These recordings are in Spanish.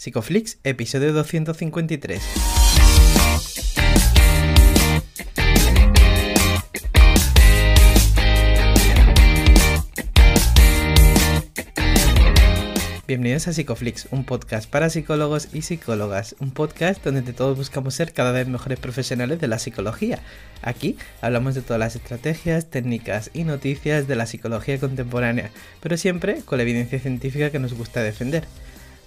Psicoflix, episodio 253. Bienvenidos a Psicoflix, un podcast para psicólogos y psicólogas, un podcast donde todos buscamos ser cada vez mejores profesionales de la psicología. Aquí hablamos de todas las estrategias, técnicas y noticias de la psicología contemporánea, pero siempre con la evidencia científica que nos gusta defender.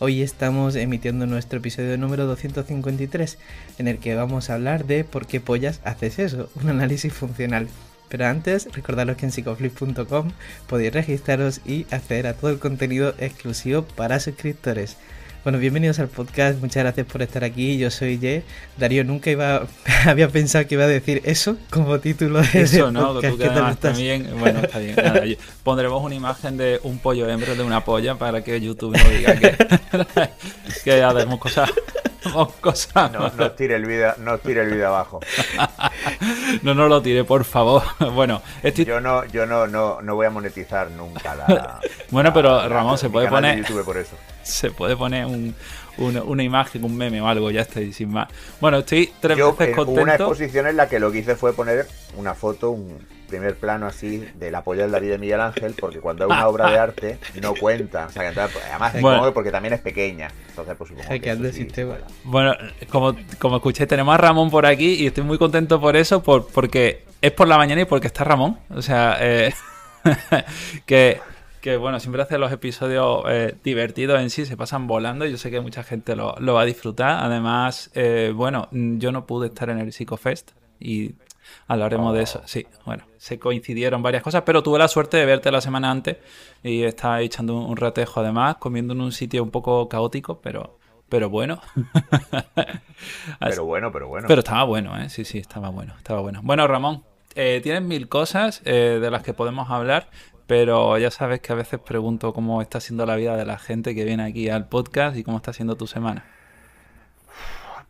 Hoy estamos emitiendo nuestro episodio número 253, en el que vamos a hablar de por qué pollas haces eso, un análisis funcional. Pero antes, recordaros que en psicoflip.com podéis registraros y acceder a todo el contenido exclusivo para suscriptores. Bueno, bienvenidos al podcast, muchas gracias por estar aquí, yo soy Ye. Darío nunca iba había pensado que iba a decir eso como título de Eso no, podcast. tú también, bueno, está bien, pondremos una imagen de un pollo hembra de una polla para que YouTube no diga que, que hacemos cosas no, no tire el vida, no tire el abajo. no, no lo tire, por favor. Bueno, yo no, yo no, no, no voy a monetizar nunca la. bueno, pero Ramón se puede poner. por eso. Se puede poner una, imagen, un meme o algo, ya estoy sin más. Bueno, estoy tres yo, veces una exposición en la que lo que hice fue poner una foto, un, primer plano así del apoyo del David de Miguel Ángel, porque cuando es una obra de arte no cuenta. O sea, además es porque también es pequeña. Entonces, pues bueno. como, como escuché, tenemos a Ramón por aquí y estoy muy contento por eso, porque es por la mañana y porque está Ramón. O sea, eh, que que bueno, siempre hace los episodios eh, divertidos en sí, se pasan volando y yo sé que mucha gente lo, va a disfrutar. Además, eh, bueno, yo no pude estar en el PsicoFest y Hablaremos de oh. eso. Sí, bueno, se coincidieron varias cosas, pero tuve la suerte de verte la semana antes y estaba echando un ratejo además, comiendo en un sitio un poco caótico, pero, pero bueno. pero bueno, pero bueno. Pero estaba bueno, ¿eh? Sí, sí, estaba bueno, estaba bueno. Bueno, Ramón, eh, tienes mil cosas eh, de las que podemos hablar, pero ya sabes que a veces pregunto cómo está siendo la vida de la gente que viene aquí al podcast y cómo está siendo tu semana.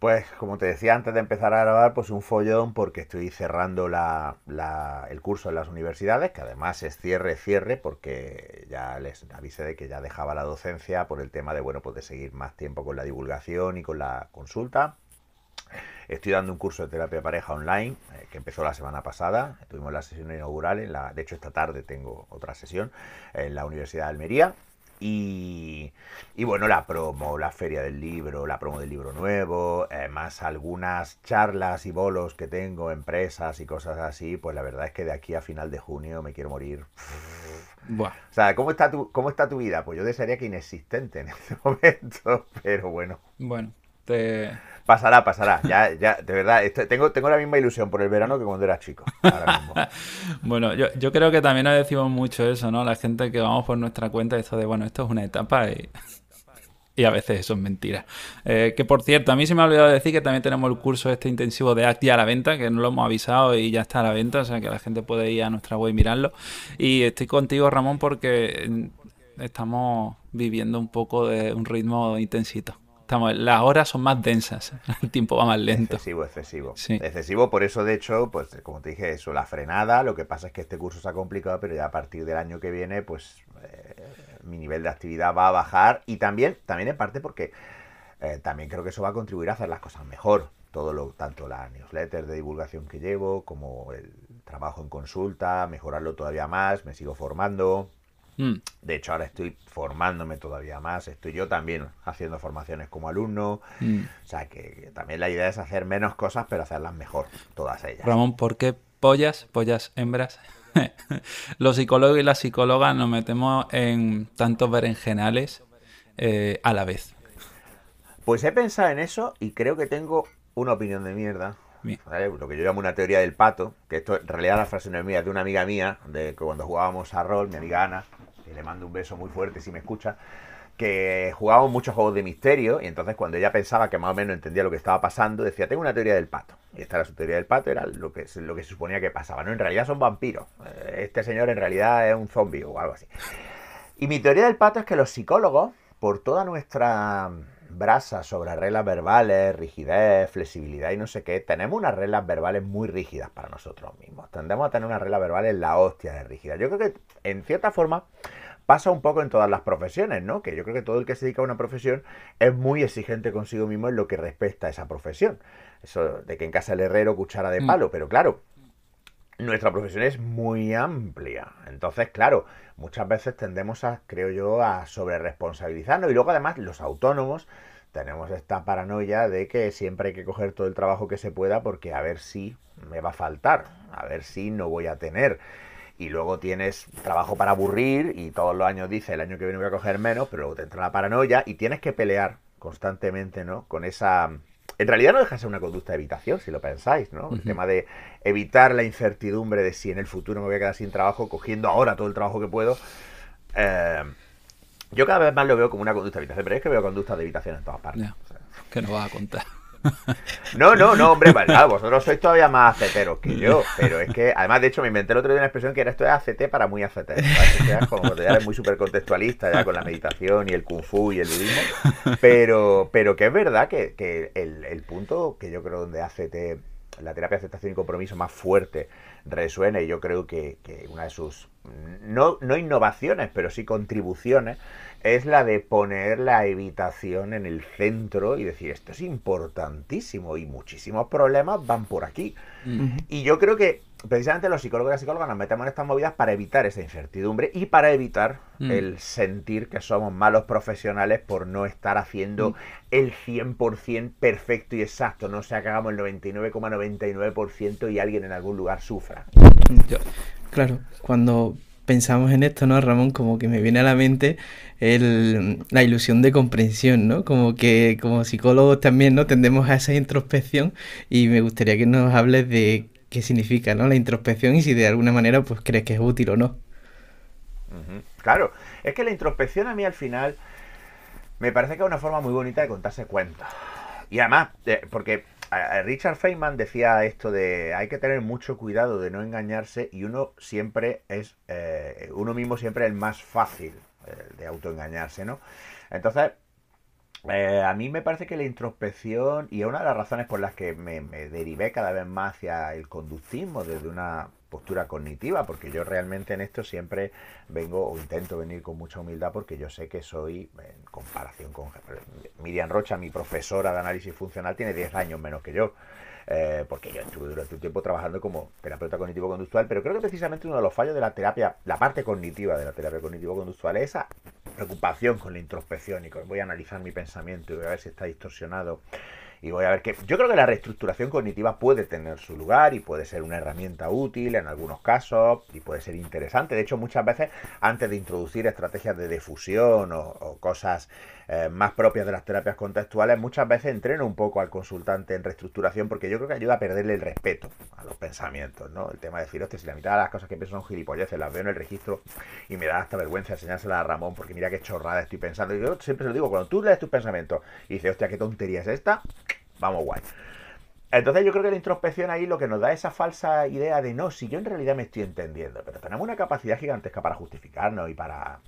Pues como te decía antes de empezar a grabar, pues un follón porque estoy cerrando el curso en las universidades, que además es cierre, cierre, porque ya les avisé de que ya dejaba la docencia por el tema de, bueno, pues seguir más tiempo con la divulgación y con la consulta. Estoy dando un curso de terapia pareja online eh, que empezó la semana pasada. Tuvimos la sesión inaugural, de hecho esta tarde tengo otra sesión en la Universidad de Almería. Y, bueno, la promo, la feria del libro, la promo del libro nuevo, eh, más algunas charlas y bolos que tengo, empresas y cosas así, pues la verdad es que de aquí a final de junio me quiero morir. Buah. O sea, ¿cómo está, tu, ¿cómo está tu vida? Pues yo desearía que inexistente en este momento, pero bueno. Bueno, te, Pasará, pasará. Ya, ya, de verdad, este, tengo, tengo la misma ilusión por el verano que cuando era chico. bueno, yo, creo que también nos decimos mucho eso, ¿no? La gente que vamos por nuestra cuenta, esto de, bueno, esto es una etapa y, a veces eso es mentira. Eh, que por cierto, a mí se me ha olvidado decir que también tenemos el curso este intensivo de ACT ya a la venta, que no lo hemos avisado y ya está a la venta, o sea que la gente puede ir a nuestra web y mirarlo. Y estoy contigo, Ramón, porque mm, estamos viviendo un poco de un ritmo intensito las horas son más densas, el tiempo va más lento. Excesivo, excesivo. Excesivo, por eso de hecho, pues como te dije, eso, la frenada, lo que pasa es que este curso se ha complicado, pero ya a partir del año que viene, pues eh, mi nivel de actividad va a bajar y también, también en parte porque eh, también creo que eso va a contribuir a hacer las cosas mejor. Todo lo, tanto las newsletters de divulgación que llevo, como el trabajo en consulta, mejorarlo todavía más, me sigo formando, Mm. De hecho, ahora estoy formándome todavía más, estoy yo también haciendo formaciones como alumno. Mm. O sea, que también la idea es hacer menos cosas, pero hacerlas mejor, todas ellas. Ramón, ¿por qué pollas, pollas hembras? Los psicólogos y las psicólogas nos metemos en tantos berenjenales eh, a la vez. Pues he pensado en eso y creo que tengo una opinión de mierda. Lo que yo llamo una teoría del pato, que esto en realidad la frase mía, de una amiga mía, de que cuando jugábamos a rol, mi amiga Ana, le mando un beso muy fuerte si me escucha, que jugaba muchos juegos de misterio y entonces cuando ella pensaba que más o menos entendía lo que estaba pasando, decía, tengo una teoría del pato. Y esta era su teoría del pato, era lo que, lo que se suponía que pasaba. No, en realidad son vampiros. Eh, este señor en realidad es un zombie o algo así. Y mi teoría del pato es que los psicólogos, por toda nuestra brasa sobre reglas verbales, rigidez, flexibilidad y no sé qué, tenemos unas reglas verbales muy rígidas para nosotros mismos. Tendemos a tener unas reglas verbales la hostia de rígida. Yo creo que en cierta forma pasa un poco en todas las profesiones, ¿no? Que yo creo que todo el que se dedica a una profesión es muy exigente consigo mismo en lo que respecta a esa profesión. Eso de que en casa el herrero cuchara de mm. palo, pero claro, nuestra profesión es muy amplia. Entonces, claro, muchas veces tendemos a, creo yo, a sobre responsabilizarnos Y luego, además, los autónomos tenemos esta paranoia de que siempre hay que coger todo el trabajo que se pueda porque a ver si me va a faltar, a ver si no voy a tener. Y luego tienes trabajo para aburrir y todos los años dices, el año que viene voy a coger menos, pero luego te entra la paranoia y tienes que pelear constantemente, ¿no? Con esa... En realidad no deja de ser una conducta de evitación, si lo pensáis, ¿no? El tema de evitar la incertidumbre de si en el futuro me voy a quedar sin trabajo, cogiendo ahora todo el trabajo que puedo. Eh, yo cada vez más lo veo como una conducta de habitación, pero es que veo conductas de habitación en todas partes. O Que no vas a contar. No, no, no, hombre, ah, vosotros sois todavía más aceteros que yo, pero es que, además, de hecho, me inventé el otro día una expresión que era esto de ACT para muy ACT, como ya muy súper contextualista, ya con la meditación y el kung fu y el budismo, pero, pero que es verdad que, el, el, punto que yo creo donde ACT, la terapia de aceptación y compromiso más fuerte resuene. Yo creo que, que una de sus, no, no, innovaciones, pero sí contribuciones, es la de poner la evitación en el centro y decir esto es importantísimo y muchísimos problemas van por aquí. Y yo creo que precisamente los psicólogos y las psicólogas nos metemos en estas movidas para evitar esa incertidumbre y para evitar mm. el sentir que somos malos profesionales por no estar haciendo mm. el 100% perfecto y exacto, no sea que hagamos el 99,99% y alguien en algún lugar sufra. claro, cuando pensamos en esto, ¿no, Ramón? Como que me viene a la mente la ilusión de comprensión, ¿no? Como que como psicólogos también, ¿no? Tendemos a esa introspección y me gustaría que nos hables de qué significa, ¿no? La introspección y si de alguna manera pues crees que es útil o no. Claro, es que la introspección a mí al final me parece que es una forma muy bonita de contarse cuentos. Y además, eh, porque Richard Feynman decía esto de hay que tener mucho cuidado de no engañarse y uno siempre es, eh, uno mismo siempre el más fácil eh, de autoengañarse, ¿no? Entonces, eh, a mí me parece que la introspección, y una de las razones por las que me, me derivé cada vez más hacia el conductismo desde una postura cognitiva, porque yo realmente en esto siempre vengo o intento venir con mucha humildad porque yo sé que soy, en comparación con Miriam Rocha, mi profesora de análisis funcional, tiene 10 años menos que yo. Eh, porque yo estuve durante un tiempo trabajando como terapeuta cognitivo-conductual, pero creo que precisamente uno de los fallos de la terapia, la parte cognitiva de la terapia cognitivo-conductual es esa preocupación con la introspección y con voy a analizar mi pensamiento y voy a ver si está distorsionado y voy a ver que Yo creo que la reestructuración cognitiva puede tener su lugar y puede ser una herramienta útil en algunos casos y puede ser interesante. De hecho, muchas veces antes de introducir estrategias de difusión o, cosas eh, más propias de las terapias contextuales, muchas veces entreno un poco al consultante en reestructuración porque yo creo que ayuda a perderle el respeto a los pensamientos, ¿no? El tema de decir, hostia, si la mitad de las cosas que pienso son gilipolleces, las veo en el registro y me da hasta vergüenza enseñárselas a Ramón porque mira qué chorrada estoy pensando. Y yo siempre se lo digo, cuando tú lees tus pensamientos y dices, hostia, qué tontería es esta, vamos guay. Entonces yo creo que la introspección ahí lo que nos da esa falsa idea de no, si yo en realidad me estoy entendiendo, pero tenemos una capacidad gigantesca para justificarnos y para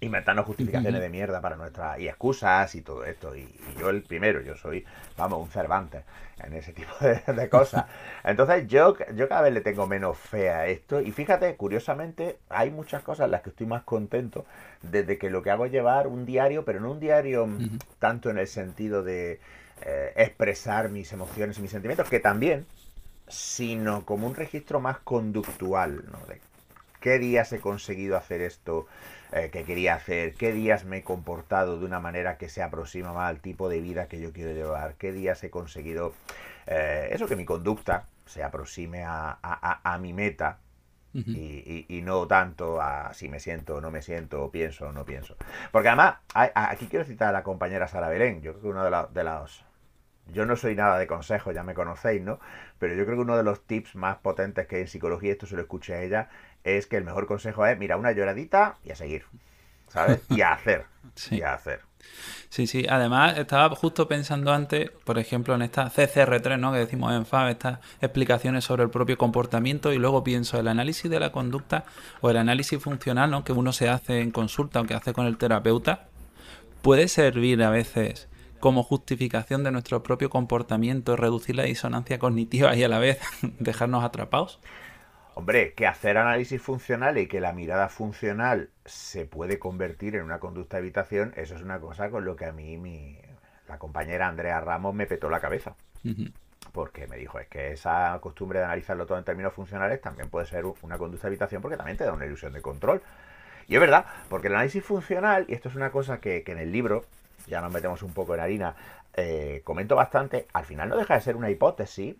inventarnos justificaciones de mierda para nuestras y excusas y todo esto. Y, yo el primero, yo soy, vamos, un Cervantes en ese tipo de, cosas. Entonces yo, yo cada vez le tengo menos fe a esto. Y fíjate, curiosamente, hay muchas cosas en las que estoy más contento desde que lo que hago es llevar un diario, pero no un diario tanto en el sentido de eh, expresar mis emociones y mis sentimientos, que también, sino como un registro más conductual, De qué días he conseguido hacer esto eh, que quería hacer, qué días me he comportado de una manera que se aproxima más al tipo de vida que yo quiero llevar, qué días he conseguido eh, eso que mi conducta se aproxime a, mi meta. y, no tanto a si me siento o no me siento, o pienso o no pienso. Porque además, aquí quiero citar a la compañera Sara Belén. Yo creo que uno de, la, de los yo no soy nada de consejo, ya me conocéis, ¿no? Pero yo creo que uno de los tips más potentes que hay en psicología, esto se lo escuché a ella, es que el mejor consejo es, mira, una lloradita y a seguir, ¿sabes? Y a hacer, y a hacer. Sí, sí, además estaba justo pensando antes, por ejemplo, en esta CCR3, ¿no? Que decimos en FAB, estas explicaciones sobre el propio comportamiento y luego pienso el análisis de la conducta o el análisis funcional, ¿no? Que uno se hace en consulta o que hace con el terapeuta, puede servir a veces como justificación de nuestro propio comportamiento, reducir la disonancia cognitiva y a la vez dejarnos atrapados? Hombre, que hacer análisis funcional y que la mirada funcional se puede convertir en una conducta de evitación, eso es una cosa con lo que a mí la compañera Andrea Ramos me petó la cabeza. Porque me dijo, es que esa costumbre de analizarlo todo en términos funcionales también puede ser una conducta de evitación porque también te da una ilusión de control. Y es verdad, porque el análisis funcional, y esto es una cosa que, que en el libro ya nos metemos un poco en harina, eh, comento bastante, al final no deja de ser una hipótesis,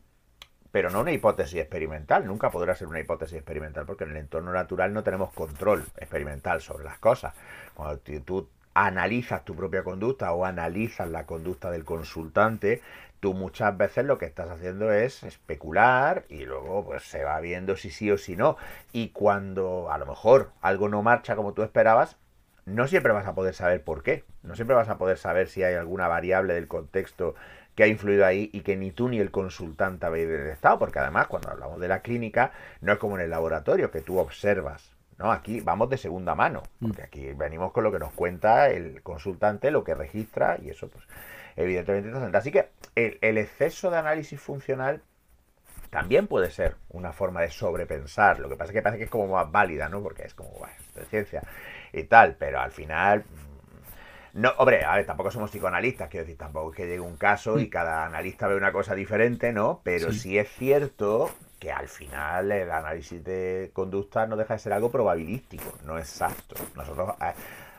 pero no una hipótesis experimental, nunca podrá ser una hipótesis experimental, porque en el entorno natural no tenemos control experimental sobre las cosas. Cuando tú analizas tu propia conducta o analizas la conducta del consultante, tú muchas veces lo que estás haciendo es especular y luego pues se va viendo si sí o si no. Y cuando a lo mejor algo no marcha como tú esperabas, no siempre vas a poder saber por qué, no siempre vas a poder saber si hay alguna variable del contexto que ha influido ahí y que ni tú ni el consultante habéis detectado, porque además cuando hablamos de la clínica no es como en el laboratorio que tú observas, ¿no? Aquí vamos de segunda mano, mm. porque aquí venimos con lo que nos cuenta el consultante, lo que registra y eso pues evidentemente Así que el, exceso de análisis funcional también puede ser una forma de sobrepensar. Lo que pasa es que parece que es como más válida, ¿no? Porque es como, bueno, es ciencia y tal, pero al final no, hombre, a ver, tampoco somos psicoanalistas, quiero decir, tampoco es que llegue un caso y mm. cada analista ve una cosa diferente, ¿no? Pero sí, es cierto que al final el análisis de conducta no deja de ser algo probabilístico, no exacto. Nosotros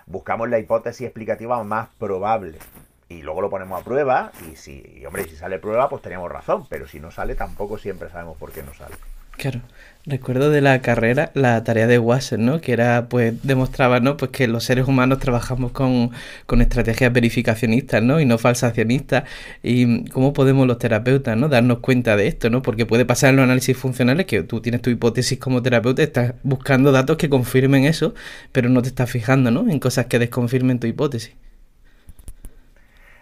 buscamos la hipótesis explicativa más probable y luego lo ponemos a prueba y si, hombre, si sale prueba, pues tenemos razón, pero si no sale tampoco siempre sabemos por qué no sale. Claro. Recuerdo de la carrera la tarea de Wasser, ¿no? Que era, pues, demostraba, ¿no? Pues que los seres humanos trabajamos con, con estrategias verificacionistas, ¿no? Y no falsacionistas. Y cómo podemos los terapeutas, ¿no? Darnos cuenta de esto, ¿no? Porque puede pasar en los análisis funcionales que tú tienes tu hipótesis como terapeuta, estás buscando datos que confirmen eso, pero no te estás fijando, ¿no? En cosas que desconfirmen tu hipótesis.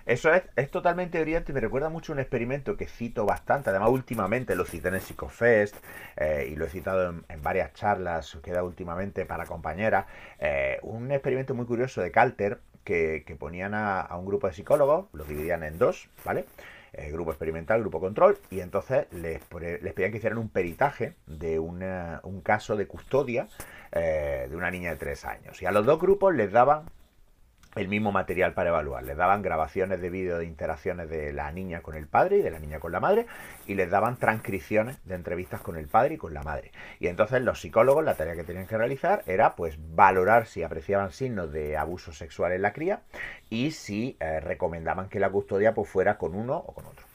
Eso es, es totalmente brillante y me recuerda mucho un experimento que cito bastante. Además, últimamente lo cité en el PsychoFest eh, y lo he citado en, varias charlas que he dado últimamente para compañeras. Eh, un experimento muy curioso de Calter que, ponían a, un grupo de psicólogos, los dividían en dos, ¿vale? Eh, grupo experimental, grupo control, y entonces les, les pedían que hicieran un peritaje de un caso de custodia de una niña de tres años. Y a los dos grupos les daban el mismo material para evaluar. Les daban grabaciones de vídeo de interacciones de la niña con el padre y de la niña con la madre y les daban transcripciones de entrevistas con el padre y con la madre. Y entonces los psicólogos la tarea que tenían que realizar era pues valorar si apreciaban signos de abuso sexual en la cría y si eh, recomendaban que la custodia pues fuera con uno o con otro.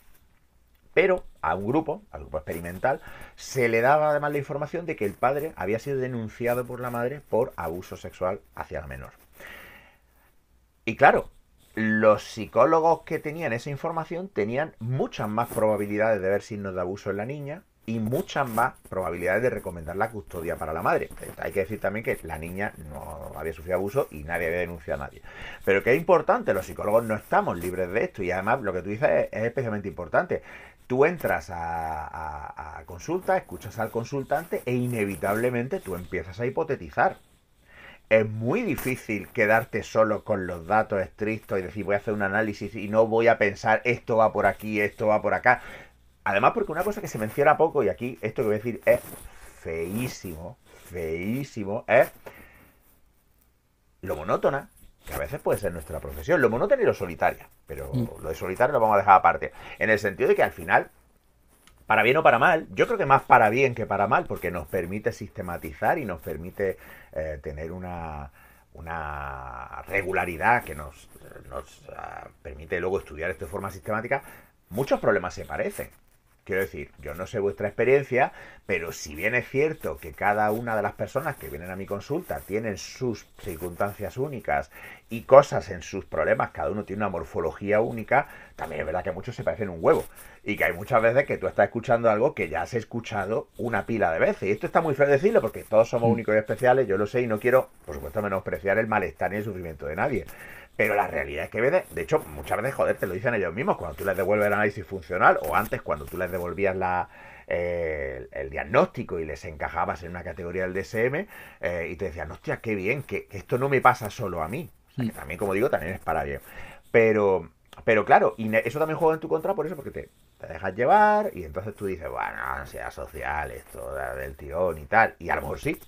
Pero a un grupo, al grupo experimental, se le daba además la información de que el padre había sido denunciado por la madre por abuso sexual hacia la menor. Y claro, los psicólogos que tenían esa información tenían muchas más probabilidades de ver signos de abuso en la niña y muchas más probabilidades de recomendar la custodia para la madre. Hay que decir también que la niña no había sufrido abuso y nadie había denunciado a nadie. Pero que es importante, los psicólogos no estamos libres de esto y además lo que tú dices es, especialmente importante. Tú entras a, a consulta, escuchas al consultante e inevitablemente tú empiezas a hipotetizar es muy difícil quedarte solo con los datos estrictos y decir voy a hacer un análisis y no voy a pensar esto va por aquí, esto va por acá. Además, porque una cosa que se menciona poco, y aquí esto que voy a decir es feísimo, feísimo, es lo monótona, que a veces puede ser nuestra profesión, lo monótona y lo solitaria, pero mm. lo de solitario lo vamos a dejar aparte, en el sentido de que al final para bien o para mal, yo creo que más para bien que para mal, porque nos permite sistematizar y nos permite eh, tener una, regularidad que nos, ah, permite luego estudiar esto de forma sistemática, muchos problemas se parecen. Quiero decir, yo no sé vuestra experiencia, pero si bien es cierto que cada una de las personas que vienen a mi consulta tienen sus circunstancias únicas y cosas en sus problemas, cada uno tiene una morfología única, también es verdad que muchos se parecen un huevo. Y que hay muchas veces que tú estás escuchando algo que ya has escuchado una pila de veces. Y esto está muy feo decirlo porque todos somos mm. únicos y especiales, yo lo sé y no quiero, por supuesto, menospreciar el malestar ni el sufrimiento de nadie. Pero la realidad es que, de hecho, muchas veces, joder, te lo dicen ellos mismos, cuando tú les devuelves el análisis funcional o antes cuando tú les devolvías la, eh, el, diagnóstico y les encajabas en una categoría del DSM eh, y te decían, hostia, qué bien, que, esto no me pasa solo a mí. O que también, como digo, también es para bien. Pero, pero claro, y eso también juega en tu contra por eso, porque te, dejas llevar y entonces tú dices, bueno, ansiedad social, esto del tirón y tal. Y a lo mejor sí.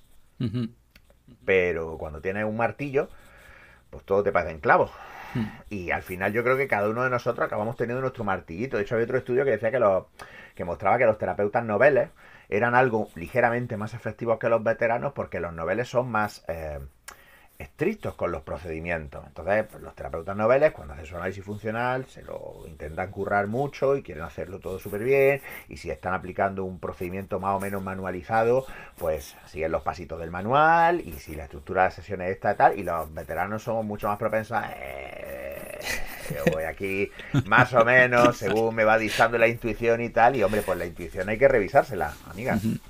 Pero cuando tienes un martillo pues todo te pasa clavos. Hmm. Y al final yo creo que cada uno de nosotros acabamos teniendo nuestro martillito. De hecho, había otro estudio que decía que, los, que mostraba que los terapeutas noveles eran algo ligeramente más efectivos que los veteranos porque los noveles son más... Eh, estrictos con los procedimientos. Entonces, pues, los terapeutas noveles, cuando hacen su análisis funcional, se lo intentan currar mucho y quieren hacerlo todo súper bien. Y si están aplicando un procedimiento más o menos manualizado, pues siguen los pasitos del manual. Y si la estructura de sesión es esta tal, y los veteranos somos mucho más propensos eh, yo voy aquí más o menos según me va dictando la intuición y tal. Y hombre, pues la intuición hay que revisársela, amigas. Y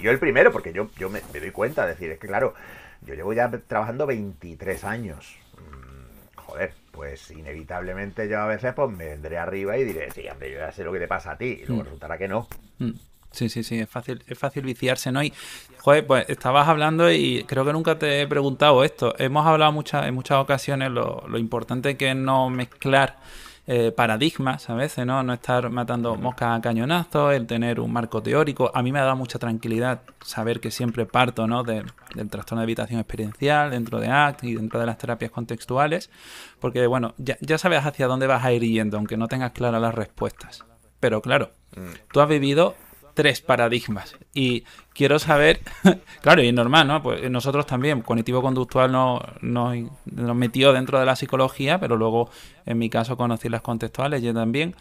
yo el primero, porque yo, yo me, doy cuenta, decir, es que claro, yo llevo ya trabajando 23 años. Mm, joder, pues inevitablemente yo a veces pues me vendré arriba y diré, sí, hombre, yo ya sé lo que te pasa a ti. Y luego mm. resultará que no. Mm. Sí, sí, sí, es fácil, es fácil viciarse, ¿no? Y, joder, pues estabas hablando y creo que nunca te he preguntado esto. Hemos hablado muchas, en muchas ocasiones lo, lo importante que es no mezclar eh, paradigmas a veces, ¿no? No estar matando moscas a cañonazos, el tener un marco teórico. A mí me ha dado mucha tranquilidad saber que siempre parto, ¿no? del trastorno de habitación experiencial dentro de ACT y dentro de las terapias contextuales, porque, bueno, ya, ya sabes hacia dónde vas a ir yendo, aunque no tengas claras las respuestas. Pero claro, mm. tú has vivido tres paradigmas. Y quiero saber, claro, y es normal, ¿no? Pues nosotros también, cognitivo conductual nos, nos, metió dentro de la psicología, pero luego en mi caso conocí las contextuales, yo también.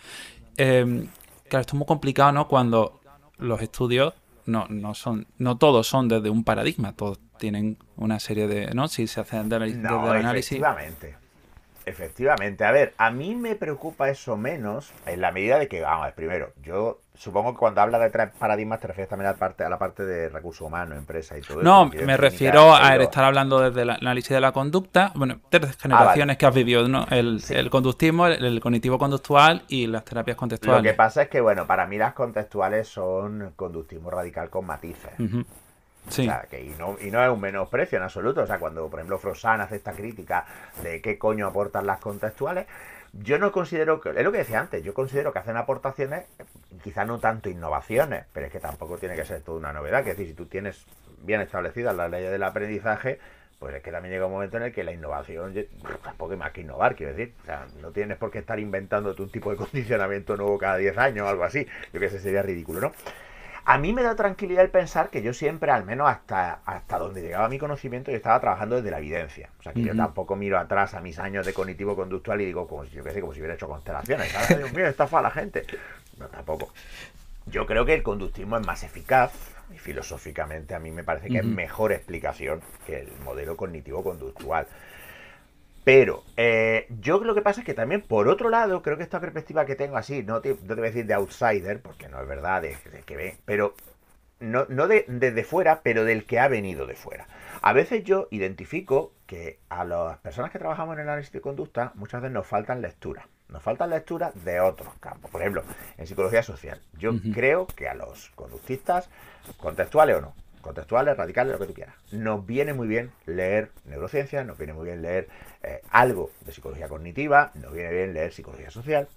Em, claro, esto es muy complicado, ¿no? Cuando los estudios no, no son, no todos son desde un paradigma, todos tienen una serie de, ¿no? Si se hacen de, el análisis. Efectivamente, a ver, a mí me preocupa eso menos en la medida de que, vamos, primero, yo supongo que cuando hablas de tres paradigmas te refieres también a la parte, a la parte de recursos humanos, empresa y todo eso. No, me refiero a estar hablando desde el análisis de la conducta, bueno, tres generaciones ah, que has vivido, ¿no? El, conductismo, el, cognitivo conductual y las terapias contextuales. Lo que pasa es que, bueno, para mí las contextuales son conductismo radical con matices que y, no, y no es un menosprecio en absoluto. O sea, cuando, por ejemplo, Frosan hace esta crítica de qué coño aportan las contextuales, yo no considero que, es lo que decía antes, yo considero que hacen aportaciones, quizá no tanto innovaciones, pero es que tampoco tiene que ser toda una novedad. Que es decir, si tú tienes bien establecidas las leyes del aprendizaje, pues es que también llega un momento en el que la innovación, tampoco hay más que innovar, quiero decir, no tienes por qué estar inventándote un tipo de condicionamiento nuevo cada 10 años o algo así, yo que sé, sería ridículo, ¿no? a mí me da tranquilidad el pensar que yo siempre, al menos hasta, hasta donde llegaba mi conocimiento, yo estaba trabajando desde la evidencia. O sea, que yo tampoco miro atrás a mis años de cognitivo conductual y digo, como, si yo qué como si hubiera hecho constelaciones. Dios mío, estafa a la gente. No, tampoco. Yo creo que el conductismo es más eficaz y filosóficamente a mí me parece que es mejor explicación que el modelo cognitivo conductual. Pero eh, yo lo que pasa es que también, por otro lado, creo que esta perspectiva que tengo así, no te, voy a decir de outsider, porque no es verdad, es que ve, pero no, no desde fuera, pero del que ha venido de fuera. A veces yo identifico que a las personas que trabajamos en el análisis de conducta muchas veces nos faltan lecturas. Nos faltan lecturas de otros campos. Por ejemplo, en psicología social. Yo creo que a los conductistas, contextuales o no, contextuales, radicales, lo que tú quieras. Nos viene muy bien leer neurociencia, nos viene muy bien leer eh, algo de psicología cognitiva, nos viene bien leer psicología social,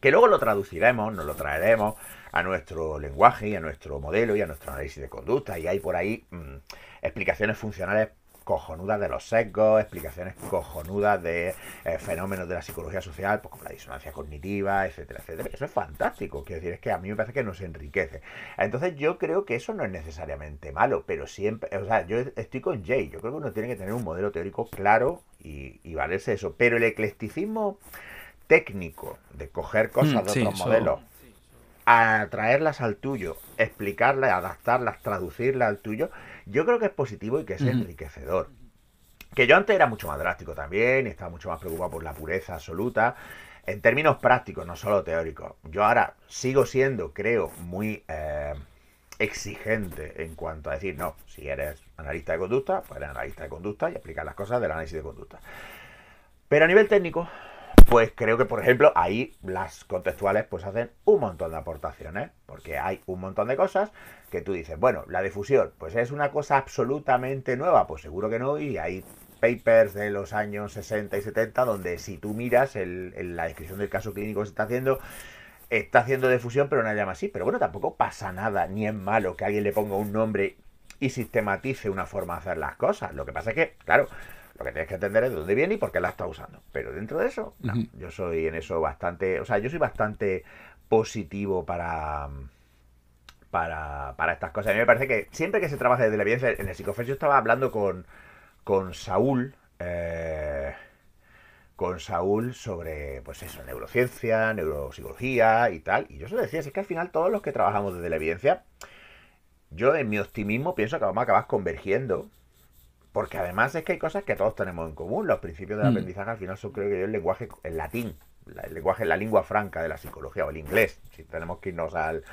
que luego lo traduciremos, nos lo traeremos a nuestro lenguaje y a nuestro modelo y a nuestro análisis de conducta. Y hay por ahí mm, explicaciones funcionales cojonudas de los sesgos, explicaciones cojonudas de eh, fenómenos de la psicología social, pues como la disonancia cognitiva, etcétera, etcétera. Eso es fantástico, quiero decir, es que a mí me parece que nos enriquece. Entonces yo creo que eso no es necesariamente malo, pero siempre, o sea, yo estoy con Jay, yo creo que uno tiene que tener un modelo teórico claro y, valerse eso, pero el eclecticismo técnico de coger mm, cosas de otros modelos atraerlas al tuyo, explicarlas, adaptarlas, traducirlas al tuyo, yo creo que es positivo y que es enriquecedor. Que yo antes era mucho más drástico también, y estaba mucho más preocupado por la pureza absoluta en términos prácticos, no solo teóricos. Yo ahora sigo siendo, creo, muy eh, exigente en cuanto a decir, no, si eres analista de conducta, pues eres analista de conducta y explicar las cosas del análisis de conducta. Pero a nivel técnico, pues creo que, por ejemplo, ahí las contextuales pues hacen un montón de aportaciones, porque hay un montón de cosas que tú dices, bueno, la difusión, pues es una cosa absolutamente nueva, pues seguro que no, y hay papers de los años 60 y 70 donde si tú miras la descripción del caso clínico que se está haciendo, está haciendo difusión, pero no llama así, pero bueno, tampoco pasa nada, ni es malo que alguien le ponga un nombre y sistematice una forma de hacer las cosas. Lo que pasa es que, claro, lo que tienes que entender es de dónde viene y por qué la está usando. Pero dentro de eso, yo soy en eso bastante, o sea, yo soy bastante positivo para... Para, para estas cosas. A mí me parece que siempre que se trabaja desde la evidencia, en el psicofest yo estaba hablando con, con Saúl, eh, con Saúl sobre, pues eso, neurociencia, neuropsicología y tal. Y yo se lo decía, es que al final todos los que trabajamos desde la evidencia, yo en mi optimismo pienso que vamos a acabar convergiendo porque además es que hay cosas que todos tenemos en común. Los principios del mm. aprendizaje al final son, creo que yo, el lenguaje, el latín, el lenguaje, la lengua franca de la psicología o el inglés, si tenemos que irnos al,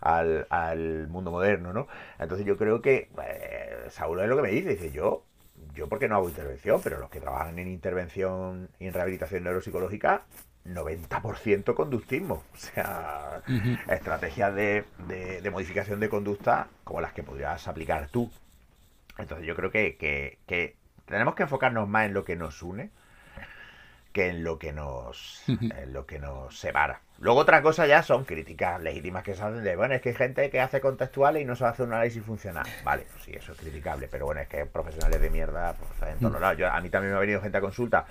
al, mundo moderno, ¿no? Entonces yo creo que eh, Saulo es lo que me dice, dice yo, yo porque no hago intervención, pero los que trabajan en intervención y en rehabilitación neuropsicológica, 90% conductismo, o sea, estrategias de, de modificación de conducta como las que podrías aplicar tú entonces yo creo que, tenemos que enfocarnos más en lo que nos une que en lo que nos en lo que nos separa. Luego otra cosa ya son críticas legítimas que se hacen de, bueno, es que hay gente que hace contextuales y no se hace un análisis funcional. Vale, pues sí, eso es criticable, pero bueno, es que profesionales de mierda, pues en todos mm. lados. Yo, a mí también me ha venido gente a consulta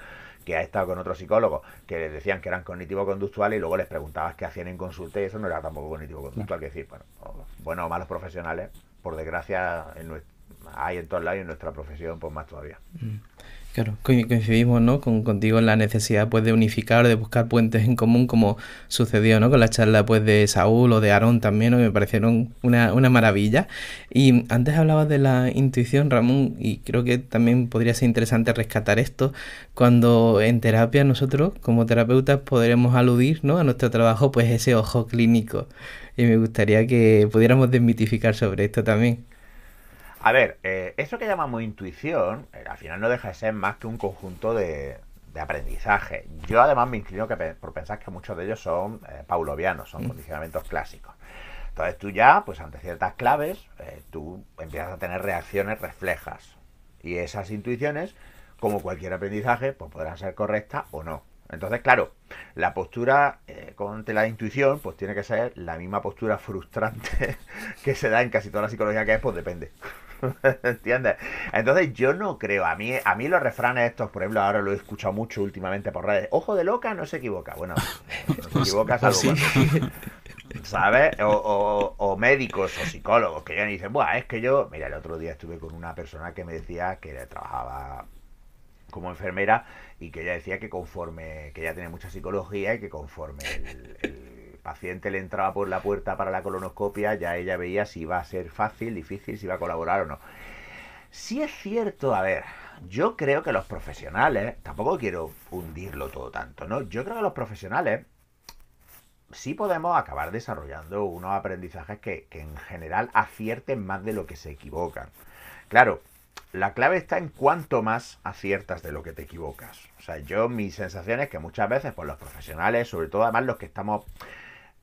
que ha estado con otros psicólogos que les decían que eran cognitivo-conductuales y luego les preguntabas qué hacían en consulta y eso no era tampoco cognitivo-conductual, que decir, bueno, o malos profesionales, por desgracia, en nuestro hay en todos lados en nuestra profesión, pues más todavía. Mm. Claro, coincidimos Con, contigo en la necesidad pues, de unificar, de buscar puentes en común, como sucedió ¿no? con la charla pues, de Saúl o de Aarón también, me parecieron una, una maravilla. Y antes hablabas de la intuición, Ramón, y creo que también podría ser interesante rescatar esto, cuando en terapia nosotros como terapeutas podremos aludir ¿no? a nuestro trabajo pues ese ojo clínico. Y me gustaría que pudiéramos desmitificar sobre esto también. A ver, eh, eso que llamamos intuición, eh, al final no deja de ser más que un conjunto de, aprendizaje. Yo además me inclino que, por pensar que muchos de ellos son eh, paulovianos, son mm. condicionamientos clásicos. Entonces tú ya, pues ante ciertas claves, tú empiezas a tener reacciones reflejas. Y esas intuiciones, como cualquier aprendizaje, pues podrán ser correctas o no. Entonces, claro, la postura con la intuición, pues tiene que ser la misma postura frustrante que se da en casi toda la psicología que es, pues depende. ¿Entiendes? Entonces yo no creo, a mí, a mí los refranes estos, por ejemplo, ahora lo he escuchado mucho últimamente por redes, ojo de loca no se equivoca, bueno, no se equivoca salvo ¿sabes? O, médicos o psicólogos que ya y dicen, bueno es que yo, mira, el otro día estuve con una persona que me decía que trabajaba como enfermera y que ella decía que conforme, que ella tiene mucha psicología y que conforme el paciente le entraba por la puerta para la colonoscopia, ya ella veía si iba a ser fácil, difícil, si iba a colaborar o no. Si es cierto, a ver, yo creo que los profesionales, tampoco quiero hundirlo todo tanto, ¿no? Yo creo que los profesionales sí podemos acabar desarrollando unos aprendizajes que, que en general acierten más de lo que se equivocan. Claro, la clave está en cuánto más aciertas de lo que te equivocas. O sea, yo mi sensación es que muchas veces, pues los profesionales, sobre todo además los que estamos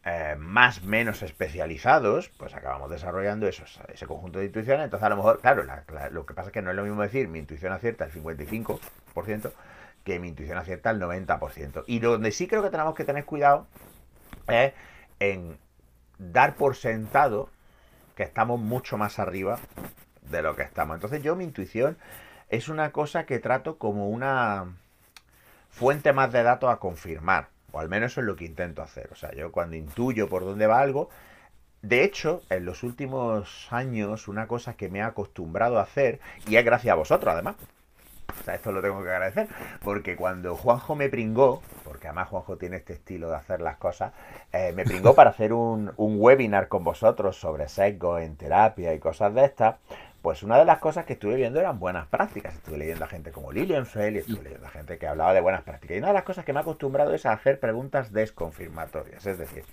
eh, más o menos especializados, pues acabamos desarrollando ese conjunto de intuiciones. Entonces, a lo mejor, claro, lo que pasa es que no es lo mismo decir mi intuición acierta el 55% que mi intuición acierta el 90%. Y donde sí creo que tenemos que tener cuidado es en dar por sentado que estamos mucho más arriba de lo que estamos. Entonces yo mi intuición es una cosa que trato como una fuente más de datos a confirmar. O al menos eso es lo que intento hacer. O sea, yo cuando intuyo por dónde va algo. De hecho, en los últimos años, una cosa que me he acostumbrado a hacer, y es gracias a vosotros además, o sea, esto lo tengo que agradecer, porque cuando Juanjo me pringó, porque además Juanjo tiene este estilo de hacer las cosas, eh, me pringó para hacer un, un, webinar con vosotros sobre sesgo en terapia y cosas de estas, pues una de las cosas que estuve viendo eran buenas prácticas. Estuve leyendo a gente como Lilienfeld y estuve leyendo a gente que hablaba de buenas prácticas. Y una de las cosas que me ha acostumbrado es a hacer preguntas desconfirmatorias. Es decir,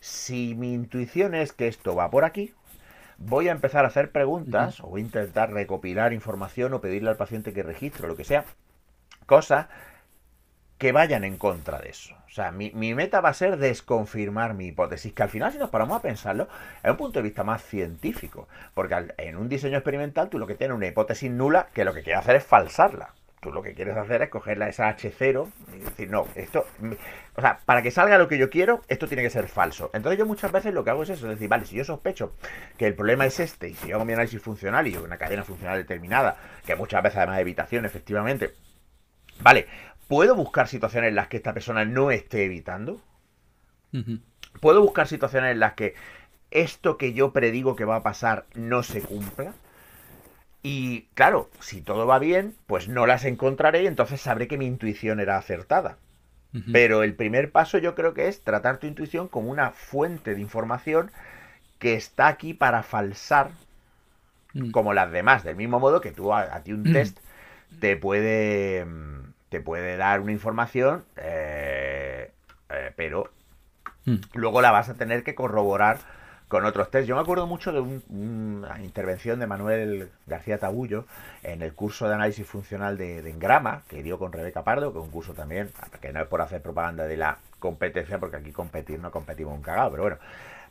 si mi intuición es que esto va por aquí, voy a empezar a hacer preguntas o voy a intentar recopilar información o pedirle al paciente que registre lo que sea, cosa que vayan en contra de eso. O sea, mi, meta va a ser desconfirmar mi hipótesis, que al final, si nos paramos a pensarlo, es un punto de vista más científico. Porque en un diseño experimental tú lo que tienes es una hipótesis nula que lo que quieres hacer es falsarla. Tú lo que quieres hacer es cogerla esa H0 y decir, no, esto, mm, o sea, para que salga lo que yo quiero, esto tiene que ser falso. Entonces yo muchas veces lo que hago es eso, es decir, vale, si yo sospecho que el problema es este, y si yo hago mi análisis funcional y una cadena funcional determinada, que muchas veces además de evitación, efectivamente, Vale, ¿Puedo buscar situaciones en las que esta persona no esté evitando? ¿Puedo buscar situaciones en las que esto que yo predigo que va a pasar no se cumpla? Y claro, si todo va bien, pues no las encontraré y entonces sabré que mi intuición era acertada. Pero el primer paso yo creo que es tratar tu intuición como una fuente de información que está aquí para falsar mm. como las demás, del mismo modo que tú a ti un test te puede mm, te puede dar una información, eh, eh, pero hmm. luego la vas a tener que corroborar con otros test. Yo me acuerdo mucho de una intervención de Manuel García Tabullo en el curso de análisis funcional de, de Engrama, que dio con Rebeca Pardo, que es un curso también, que no es por hacer propaganda de la competencia, porque aquí competir no competimos un cagado, pero bueno,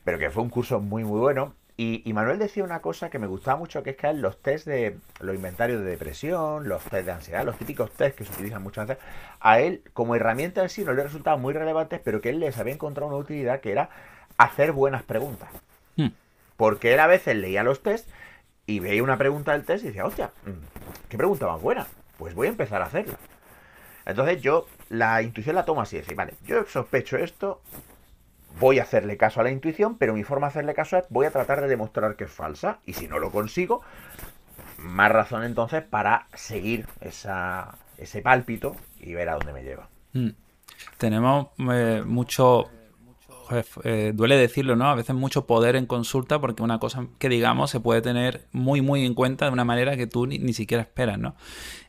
pero que fue un curso muy, muy bueno y, Manuel decía una cosa que me gustaba mucho, que es que los test de los inventarios de depresión, los test de ansiedad, los típicos test que se utilizan muchas veces, a él como herramienta en sí no le resultaban muy relevantes, pero que él les había encontrado una utilidad que era hacer buenas preguntas. Hmm. Porque él a veces leía los tests y veía una pregunta del test y decía, hostia, mm, qué pregunta más buena, pues voy a empezar a hacerla. Entonces yo la intuición la tomo así, decir, vale, yo sospecho esto, voy a hacerle caso a la intuición, pero mi forma de hacerle caso es voy a tratar de demostrar que es falsa. Y si no lo consigo, más razón entonces para seguir esa, ese pálpito y ver a dónde me lleva. Mm. Tenemos eh, mucho... Eh, duele decirlo, ¿no? A veces mucho poder en consulta porque una cosa que digamos se puede tener muy, muy en cuenta de una manera que tú ni, siquiera esperas, ¿no?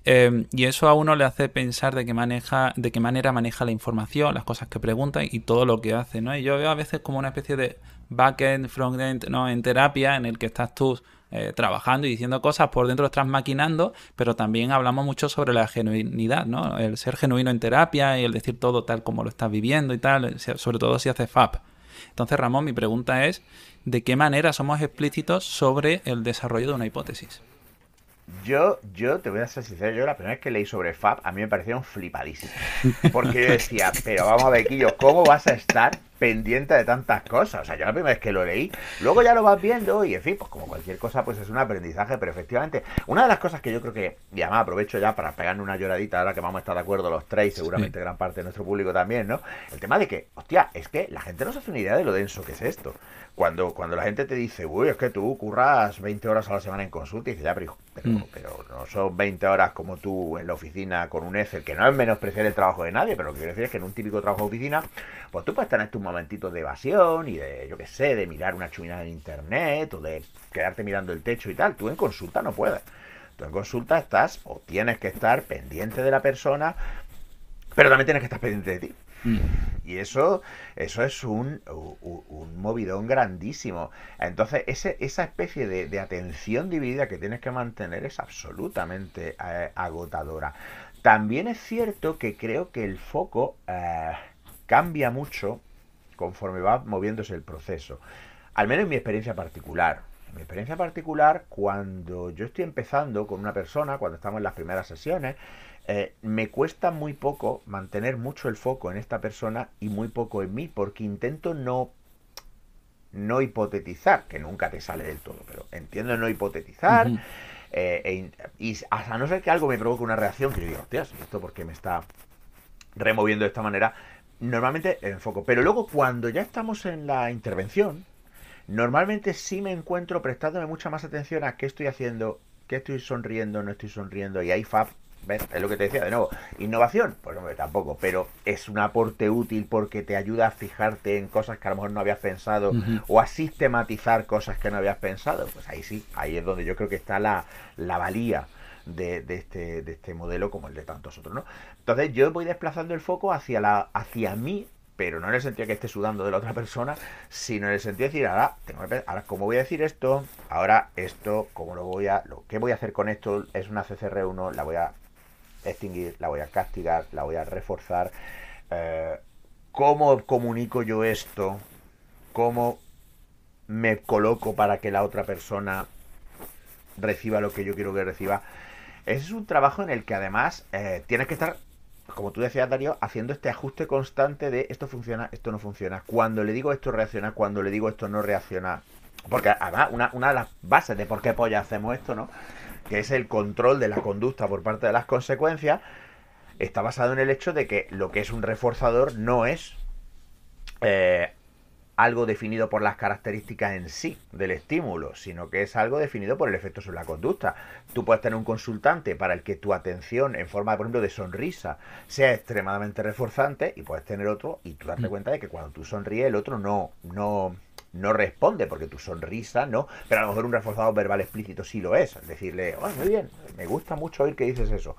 Em, y eso a uno le hace pensar de qué, maneja, de qué manera maneja la información, las cosas que pregunta y todo lo que hace, ¿no? Y yo veo a veces como una especie de backend, frontend, ¿no? En terapia en el que estás tú eh, trabajando y diciendo cosas, por dentro estás maquinando, pero también hablamos mucho sobre la genuinidad, ¿no? El ser genuino en terapia y el decir todo tal como lo estás viviendo y tal, eh, sobre todo si haces FAP. Entonces, Ramón, mi pregunta es, ¿de qué manera somos explícitos sobre el desarrollo de una hipótesis? Yo, yo te voy a ser sincero, yo la primera vez que leí sobre FAP a mí me parecieron flipadísimos. Porque yo decía, pero vamos a ver, Quillo, ¿cómo vas a estar pendiente de tantas cosas. O sea, yo la primera vez que lo leí, luego ya lo vas viendo y en fin, pues como cualquier cosa, pues es un aprendizaje, pero efectivamente, una de las cosas que yo creo que, y además aprovecho ya para pegarme una lloradita, ahora que vamos a estar de acuerdo los tres, seguramente gran parte de nuestro público también, ¿no? El tema de que, hostia, es que la gente no se hace una idea de lo denso que es esto. Cuando, cuando la gente te dice, uy, es que tú curras 20 horas a la semana en consulta, y dices, ya, pero, mm. pero, no son 20 horas como tú en la oficina con un Excel, que no es menospreciar el trabajo de nadie, pero lo que quiero decir es que en un típico trabajo de oficina, pues tú puedes tener tu momentito de evasión y de, yo que sé, de mirar una chuminada en internet o de quedarte mirando el techo y tal. Tú en consulta no puedes. Tú en consulta estás o tienes que estar pendiente de la persona, pero también tienes que estar pendiente de ti. Mm. Y eso, eso es un, un, movidón grandísimo. Entonces, esa especie de, atención dividida que tienes que mantener es absolutamente eh, agotadora. También es cierto que creo que el foco eh, cambia mucho conforme va moviéndose el proceso. Al menos en mi experiencia particular. En mi experiencia particular, cuando yo estoy empezando con una persona, cuando estamos en las primeras sesiones, eh, me cuesta muy poco mantener mucho el foco en esta persona y muy poco en mí, porque intento no no hipotetizar, que nunca te sale del todo, pero entiendo no hipotetizar. Eh, e y a no ser que algo me provoque una reacción que yo digo, hostias, ¿esto porque me está removiendo de esta manera? normalmente enfoco. Pero luego cuando ya estamos en la intervención, normalmente sí me encuentro prestándome mucha más atención a qué estoy haciendo, qué estoy sonriendo, no estoy sonriendo. Y ahí Fab, es lo que te decía de nuevo. Innovación, pues hombre, tampoco, pero es un aporte útil porque te ayuda a fijarte en cosas que a lo mejor no habías pensado o a sistematizar cosas que no habías pensado. Pues ahí sí, ahí es donde yo creo que está la valía este, de, este, modelo como el de tantos otros, ¿no? Entonces yo voy desplazando el foco hacia, la, hacia mí pero no en el sentido que esté sudando de la otra persona, sino en el sentido de decir, ahora, tengo que, ahora cómo voy a decir esto, ahora esto, cómo lo voy a, lo que voy a hacer con esto, es una CCR1, la voy a extinguir, la voy a castigar, la voy a reforzar, eh, cómo comunico yo esto, cómo me coloco para que la otra persona reciba lo que yo quiero que reciba. Ese Es un trabajo en el que además eh, tienes que estar, como tú decías, Darío, haciendo este ajuste constante de esto funciona, esto no funciona. Cuando le digo esto reacciona, cuando le digo esto no reacciona. Porque además, una, de las bases de por qué polla hacemos esto, ¿no? Que es el control de la conducta por parte de las consecuencias, está basado en el hecho de que lo que es un reforzador no es eh, algo definido por las características en sí del estímulo, sino que es algo definido por el efecto sobre la conducta. Tú puedes tener un consultante para el que tu atención en forma, por ejemplo, de sonrisa sea extremadamente reforzante y puedes tener otro y tú darte mm. cuenta de que cuando tú sonríes el otro no, no, no responde porque tu sonrisa no, pero a lo mejor un reforzado verbal explícito sí lo es, decirle, muy bien, me gusta mucho oír que dices eso.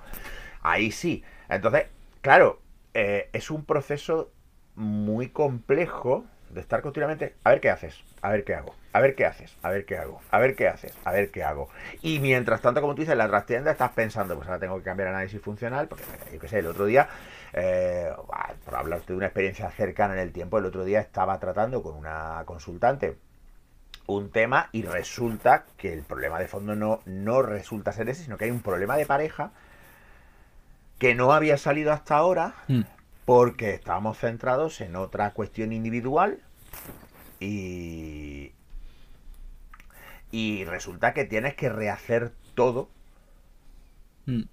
Ahí sí. Entonces, claro, eh, es un proceso muy complejo estar continuamente, a ver qué haces, a ver qué hago, a ver qué haces, a ver qué hago, a ver qué haces, a ver qué hago. Y mientras tanto, como tú dices, en la trastienda estás pensando, pues ahora tengo que cambiar análisis funcional, porque yo qué sé, el otro día, eh, ah, por hablarte de una experiencia cercana en el tiempo, el otro día estaba tratando con una consultante un tema y resulta que el problema de fondo no, no resulta ser ese, sino que hay un problema de pareja que no había salido hasta ahora. Mm. porque estábamos centrados en otra cuestión individual y. Y resulta que tienes que rehacer todo. Mm.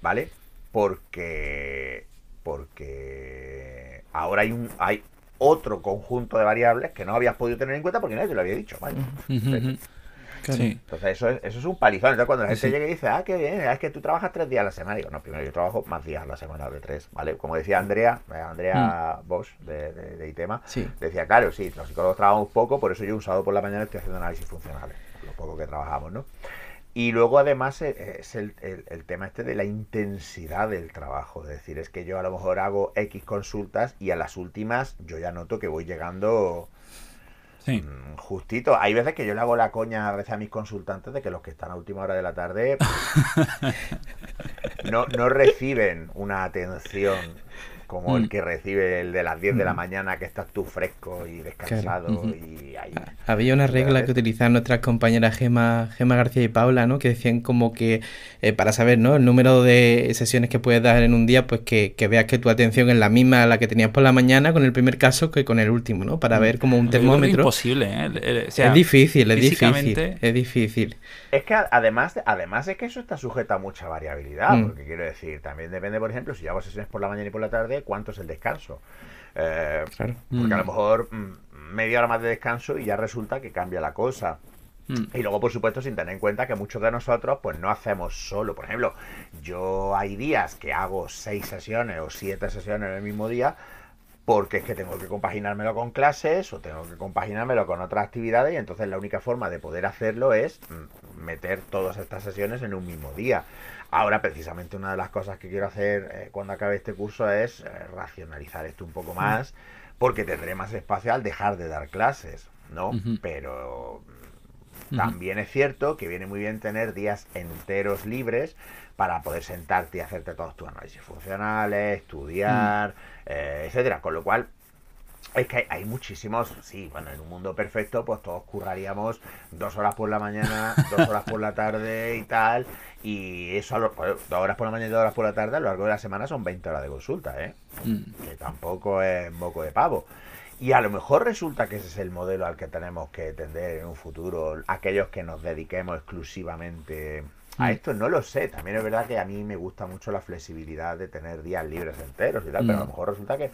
¿Vale? Porque. Porque. Ahora hay un. hay otro conjunto de variables que no habías podido tener en cuenta porque nadie te lo había dicho. ¿vale? Entonces, eso es, un palizón. Entonces, cuando la gente llega y dice, ah, qué bien, es que tú trabajas tres días a la semana, digo, no, primero yo trabajo más días a la semana de tres, ¿vale? Como decía Andrea, eh, Andrea mm. Bosch de, de, ITEMA, decía, claro, sí, los psicólogos trabajamos poco, por eso yo un sábado por la mañana estoy haciendo análisis funcionales, lo poco que trabajamos, ¿no? Y luego además eh, eh, es el, tema este de la intensidad del trabajo. Es decir, es que yo a lo mejor hago X consultas y a las últimas yo ya noto que voy llegando Mm, justito. Hay veces que yo le hago la coña a veces a mis consultantes de que los que están a última hora de la tarde no, no reciben una atención como el mm. que recibe el de las 10 de la mm. mañana que estás tú fresco y descansado y ahí. Ah, había una regla que utilizaban nuestras compañeras Gema, Gema García y Paula, ¿no? Que decían como que eh, para saber, ¿no? El número de sesiones que puedes dar en un día, pues que, veas que tu atención es la misma a la que tenías por la mañana con el primer caso que con el último, ¿no? Para mm. ver como un termómetro. Es imposible, ¿eh? es difícil, es difícil. Es difícil. Es que además, además es que eso está sujeto a mucha variabilidad, porque quiero decir, también depende, por ejemplo, si hago sesiones por la mañana y por la tarde, cuánto es el descanso. Eh, porque a lo mm. mejor mm, media hora más de descanso y ya resulta que cambia la cosa. Mm. Y luego, por supuesto, sin tener en cuenta que muchos de nosotros, pues no hacemos solo. Por ejemplo, yo hay días que hago seis sesiones o siete sesiones en el mismo día, porque es que tengo que compaginármelo con clases o tengo que compaginármelo con otras actividades y entonces la única forma de poder hacerlo es meter todas estas sesiones en un mismo día. Ahora, precisamente, una de las cosas que quiero hacer eh, cuando acabe este curso es eh, racionalizar esto un poco más, porque tendré más espacio al dejar de dar clases, ¿no? Pero también es cierto que viene muy bien tener días enteros libres para poder sentarte y hacerte todos tus análisis funcionales, estudiar, eh, etcétera. Con lo cual, es que hay, muchísimos, sí, bueno, en un mundo perfecto, pues todos curraríamos dos horas por la mañana, dos horas por la tarde y tal, y eso a pues, dos horas por la mañana y dos horas por la tarde a lo largo de la semana son 20 horas de consulta, ¿eh? Mm. Que tampoco es moco de pavo. Y a lo mejor resulta que ese es el modelo al que tenemos que tender en un futuro, aquellos que nos dediquemos exclusivamente a mm. esto no lo sé. También es verdad que a mí me gusta mucho la flexibilidad de tener días libres enteros y tal, pero a lo mm. mejor resulta que.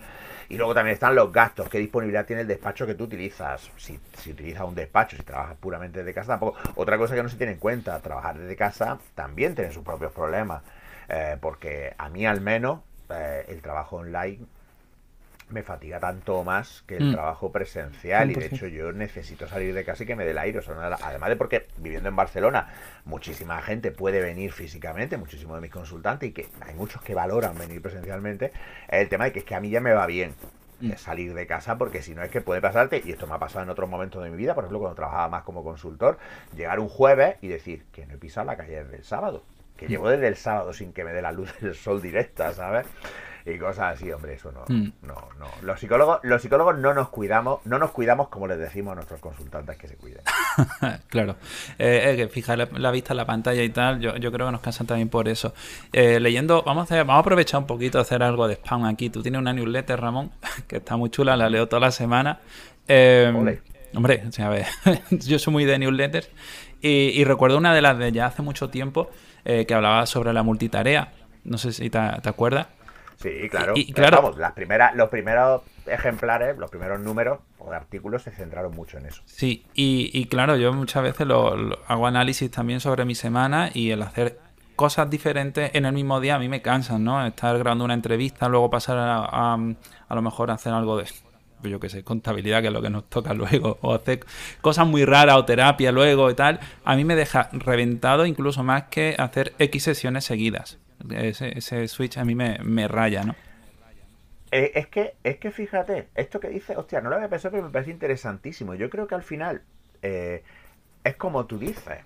Y luego también están los gastos. ¿Qué disponibilidad tiene el despacho que tú utilizas? Si, si utilizas un despacho, si trabajas puramente de casa, tampoco. Otra cosa que no se tiene en cuenta, trabajar desde casa también tiene sus propios problemas. Eh, porque a mí al menos eh, el trabajo online me fatiga tanto más que el mm. trabajo presencial y de hecho yo necesito salir de casa y que me dé el aire. O sea, además de porque viviendo en Barcelona muchísima gente puede venir físicamente, muchísimos de mis consultantes y que hay muchos que valoran venir presencialmente, el tema de que es que a mí ya me va bien mm. salir de casa porque si no es que puede pasarte, y esto me ha pasado en otros momentos de mi vida, por ejemplo cuando trabajaba más como consultor, llegar un jueves y decir que no he pisado la calle desde el sábado que mm. llevo desde el sábado sin que me dé la luz del sol directa, ¿sabes? y cosas así, hombre, eso mm. no, no, Los psicólogos, los psicólogos no nos cuidamos, no nos cuidamos como les decimos a nuestros consultantes que se cuiden. claro. Eh, eh, fijar la, vista en la pantalla y tal, yo, creo que nos cansan también por eso. Eh, leyendo, vamos a vamos a aprovechar un poquito, hacer algo de spam aquí. Tú tienes una newsletter, Ramón, que está muy chula, la leo toda la semana. Em, hombre, yo soy muy de newsletters. Y, recuerdo una de las de ya hace mucho tiempo que hablaba sobre la multitarea. No sé si te acuerdas. Sí, claro. Y, claro, las primeras, los primeros ejemplares, los primeros números o artículos se centraron mucho en eso. Sí, y, claro, yo muchas veces lo, hago análisis también sobre mi semana y el hacer cosas diferentes en el mismo día a mí me cansan, ¿no? Estar grabando una entrevista, luego pasar a, a, lo mejor hacer algo de, pues yo qué sé, contabilidad, que es lo que nos toca luego, o hacer cosas muy raras o terapia luego y tal, a mí me deja reventado incluso más que hacer X sesiones seguidas ese, switch a mí me, raya, ¿no? Eh, es, que, es que fíjate, esto que dice hostia, no lo había pensado, pero me parece interesantísimo. Yo creo que al final eh, es como tú dices,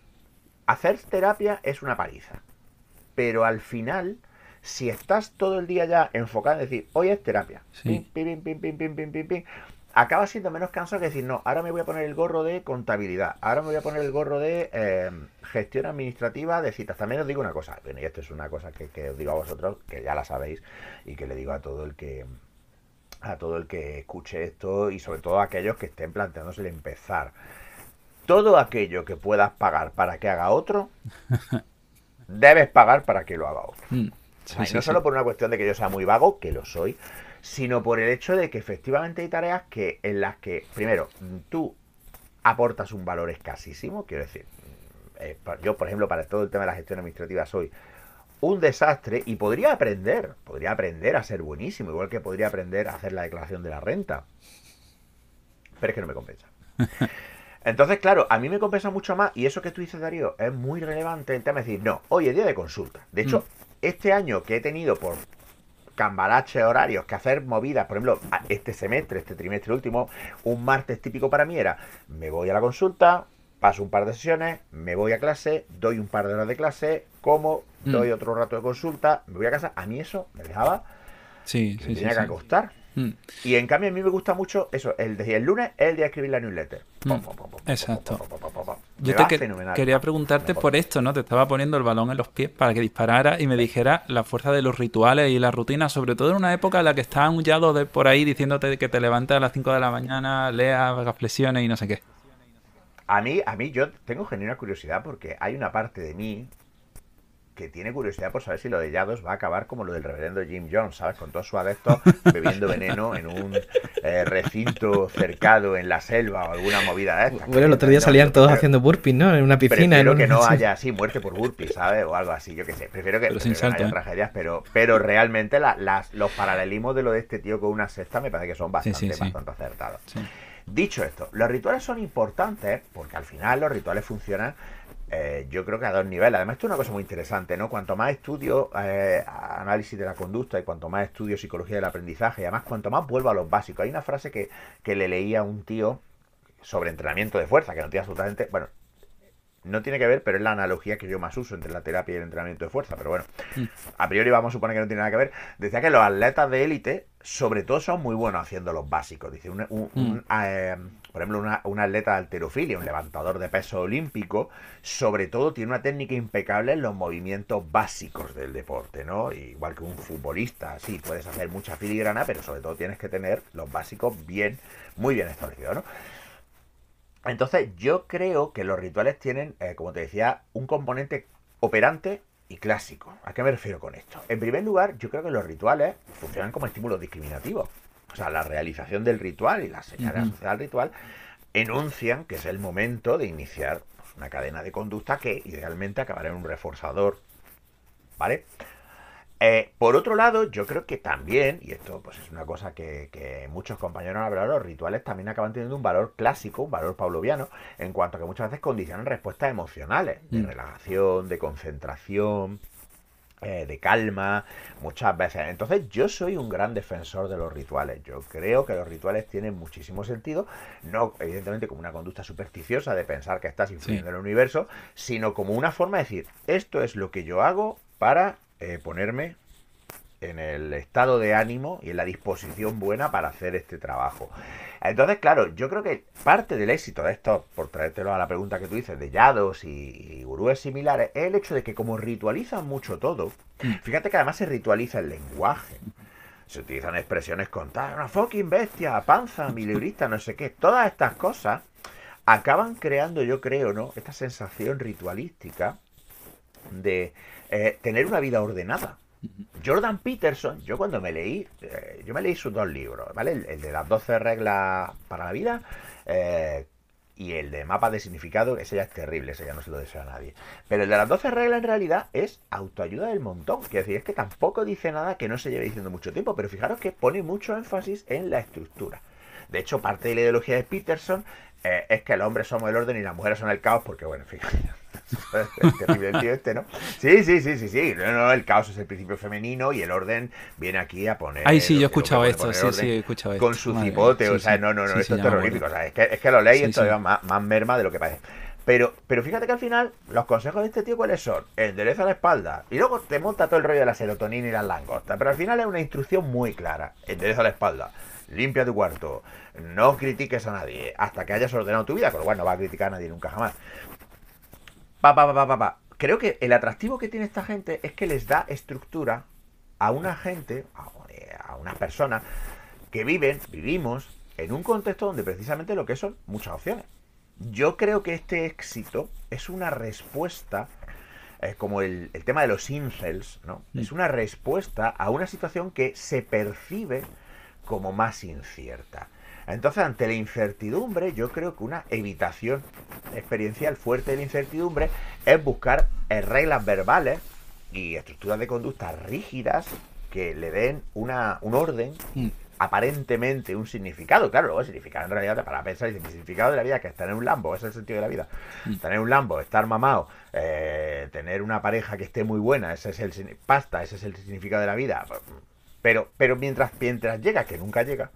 hacer terapia es una paliza, pero al final si estás todo el día ya enfocado en decir, hoy es terapia, pim, pim, pim, acaba siendo menos canso que decir, no, ahora me voy a poner el gorro de contabilidad, ahora me voy a poner el gorro de em, gestión administrativa de citas. También os digo una cosa, bueno, y esto es una cosa que, os digo a vosotros, que ya la sabéis, y que le digo a todo el que a todo el que escuche esto y sobre todo a aquellos que estén planteándose el empezar. Todo aquello que puedas pagar para que haga otro, debes pagar para que lo haga otro. Y mm, no solo por una cuestión de que yo sea muy vago, que lo soy, sino por el hecho de que efectivamente hay tareas que, en las que, primero, tú aportas un valor escasísimo, quiero decir, mm, yo, por ejemplo, para todo el tema de la gestión administrativa soy un desastre y podría aprender, podría aprender a ser buenísimo, igual que podría aprender a hacer la declaración de la renta. Pero es que no me compensa. Entonces, claro, a mí me compensa mucho más y eso que tú dices, Darío, es muy relevante el tema decir, no, hoy es día de consulta. De hecho, mm. este año que he tenido por cambalaches horarios, que hacer movidas. Por ejemplo, este semestre, este trimestre último, un martes típico para mí era, me voy a la consulta, paso un par de sesiones, me voy a clase, doy un par de horas de clase, como, doy mm. otro rato de consulta, me voy a casa. A mí eso me dejaba... Sí, sí, tenía que acostar Mm. Y en cambio a mí me gusta mucho eso, el de el lunes es el día de escribir la newsletter. Exacto. Yo te quería preguntarte por esto, ¿no? Te estaba poniendo el balón en los pies para que disparara y me dijera la fuerza de los rituales y la rutina, sobre todo en una época en la que estaban huyados de por ahí diciéndote que te levantas a las 5 de la mañana, leas, hagas flexiones y no sé qué. A mí, a mí yo tengo genuina curiosidad porque hay una parte de mí que tiene curiosidad por saber si lo de Yados va a acabar como lo del reverendo Jim Jones, ¿sabes? Con todos sus adeptos bebiendo veneno en un eh, recinto cercado en la selva o alguna movida de estas. Bueno, el otro día salían todos haciendo burpees, ¿no? En una piscina. Prefiero que no haya así muerte por burpees, ¿sabes? O algo así, yo qué sé. Prefiero que, no haya ¿eh? tragedias, pero, pero realmente las, los paralelismos de lo de este tío con una sexta me parece que son bastante, bastante acertados. Dicho esto, los rituales son importantes porque al final los rituales funcionan eh, yo creo que a dos niveles. Además, esto es una cosa muy interesante, ¿no? Cuanto más estudio eh, análisis de la conducta y cuanto más estudio psicología del aprendizaje, y además cuanto más vuelvo a los básicos. Hay una frase que, le leía a un tío sobre entrenamiento de fuerza, que no tiene absolutamente. Bueno, no tiene que ver, pero es la analogía que yo más uso entre la terapia y el entrenamiento de fuerza. Pero bueno, mm. a priori vamos a suponer que no tiene nada que ver. Decía que los atletas de élite, sobre todo, son muy buenos haciendo los básicos. Dice, un, mm. eh, por ejemplo, un atleta de alterofilia, un levantador de peso olímpico, sobre todo tiene una técnica impecable en los movimientos básicos del deporte, ¿no? Igual que un futbolista, sí, puedes hacer mucha filigrana, pero sobre todo tienes que tener los básicos bien, muy bien establecidos, ¿no? Entonces, yo creo que los rituales tienen, eh, como te decía, un componente operante y clásico. ¿A qué me refiero con esto? En primer lugar, yo creo que los rituales funcionan como estímulos discriminativos o sea, la realización del ritual y la señal uh al ritual enuncian que es el momento de iniciar pues, una cadena de conducta que idealmente acabará en un reforzador. ¿Vale? Eh, por otro lado, yo creo que también, y esto pues es una cosa que, muchos compañeros han hablado, los rituales también acaban teniendo un valor clásico, un valor pavloviano, en cuanto a que muchas veces condicionan respuestas emocionales, de mm. relajación, de concentración, eh, de calma, muchas veces. Entonces yo soy un gran defensor de los rituales. Yo creo que los rituales tienen muchísimo sentido, no evidentemente como una conducta supersticiosa de pensar que estás influyendo en el universo, sino como una forma de decir, esto es lo que yo hago para eh, ponerme en el estado de ánimo y en la disposición buena para hacer este trabajo. Entonces, claro, yo creo que parte del éxito de esto, por traértelo a la pregunta que tú dices, de yados y, gurúes similares, es el hecho de que como ritualizan mucho todo, mm. fíjate que además se ritualiza el lenguaje. Se utilizan expresiones contadas, una fucking bestia, panza, milibrista, no sé qué. Todas estas cosas acaban creando, yo creo, ¿no? Esta sensación ritualística de eh, tener una vida ordenada. Jordan Peterson, yo cuando me leí, eh, yo me leí sus dos libros, ¿vale? El, de las 12 reglas para la vida eh, y el de mapa de significado, ese ya es terrible, ese ya no se lo desea a nadie. Pero el de las 12 reglas en realidad es autoayuda del montón. es decir, es que tampoco dice nada que no se lleve diciendo mucho tiempo, pero fijaros que pone mucho énfasis en la estructura. De hecho, parte de la ideología de Peterson eh, es que los hombres somos el orden y las mujeres son el caos, porque bueno, fíjate es terrible el tío este, ¿no? Sí, sí, sí, sí, sí. No, no, el caos es el principio femenino y el orden viene aquí a poner. ahí sí, yo he escuchado esto, sí, sí, he escuchado esto. Con su cipote, o sea, no, no, no, esto es terrorífico. es que, es que lo leí esto es más, más merma de lo que parece. Pero, pero fíjate que al final, los consejos de este tío, ¿cuáles son? Endereza la espalda. Y luego te monta todo el rollo de la serotonina y las langostas. Pero al final es una instrucción muy clara. Endereza la espalda. Limpia tu cuarto no critiques a nadie hasta que hayas ordenado tu vida, pero lo no va a criticar a nadie nunca jamás. Pa, pa, pa, pa, pa. Creo que el atractivo que tiene esta gente es que les da estructura a una gente, a, unas personas que viven, vivimos en un contexto donde precisamente lo que son muchas opciones. Yo creo que este éxito es una respuesta, es como el, tema de los incels, ¿no? Mm. Es una respuesta a una situación que se percibe como más incierta. Entonces, ante la incertidumbre, yo creo que una evitación experiencial fuerte de la incertidumbre es buscar eh, reglas verbales y estructuras de conducta rígidas que le den una, un orden, mm. aparentemente un significado. Claro, luego significado en realidad para pensar el significado de la vida que es tener un Lambo, es el sentido de la vida. Mm. Tener un Lambo, estar mamado, eh, tener una pareja que esté muy buena, ese es el pasta, ese es el significado de la vida. Pero, pero mientras, mientras llega, que nunca llega,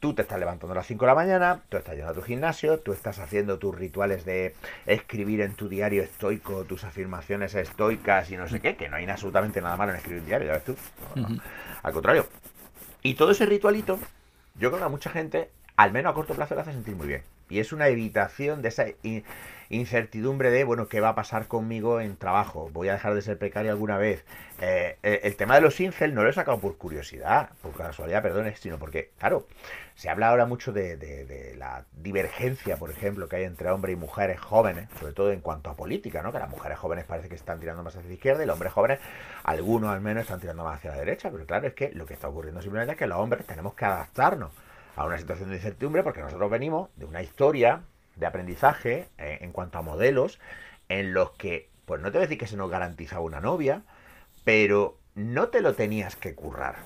Tú te estás levantando a las 5 de la mañana, tú estás yendo a tu gimnasio, tú estás haciendo tus rituales de escribir en tu diario estoico tus afirmaciones estoicas y no sé qué, que no hay absolutamente nada malo en escribir un diario, ya ves tú. Al contrario. Y todo ese ritualito, yo creo que a mucha gente, al menos a corto plazo, le hace sentir muy bien. Y es una evitación de esa incertidumbre de, bueno, ¿qué va a pasar conmigo en trabajo? ¿Voy a dejar de ser precario alguna vez? Eh, eh, el tema de los incel no lo he sacado por curiosidad, por casualidad, perdón, sino porque, claro, se habla ahora mucho de, de, la divergencia, por ejemplo, que hay entre hombres y mujeres jóvenes, sobre todo en cuanto a política, ¿no? Que las mujeres jóvenes parece que están tirando más hacia la izquierda y los hombres jóvenes, algunos al menos, están tirando más hacia la derecha, pero claro, es que lo que está ocurriendo simplemente es que los hombres tenemos que adaptarnos a una situación de incertidumbre porque nosotros venimos de una historia de aprendizaje eh, en cuanto a modelos en los que, pues no te voy a decir que se nos garantizaba una novia, pero no te lo tenías que currar.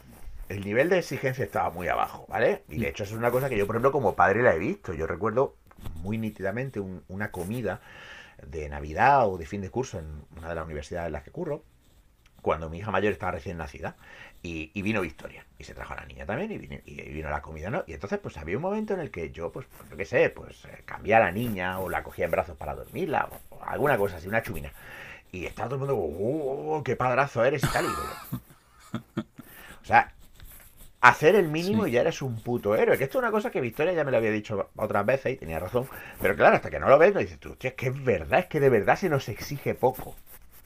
El nivel de exigencia estaba muy abajo, ¿vale? Y de mm. hecho eso es una cosa que yo, por ejemplo, como padre la he visto. Yo recuerdo muy nítidamente una comida de Navidad o de fin de curso en una de las universidades en las que curro, cuando mi hija mayor estaba recién nacida. Y, vino Victoria. Y se trajo a la niña también y vino, la comida, ¿no? Y entonces, pues había un momento en el que yo, pues, pues yo qué sé, pues eh, cambié a la niña o la cogía en brazos para dormirla o, alguna cosa así, una chumina. Y estaba todo el mundo, ¡oh, qué padrazo eres! y tal. o sea, hacer el mínimo y ya eres un puto héroe. Que esto es una cosa que Victoria ya me lo había dicho otras veces y tenía razón. Pero claro, hasta que no lo ves, no dices tú, tío, es que es verdad, es que de verdad se nos exige poco.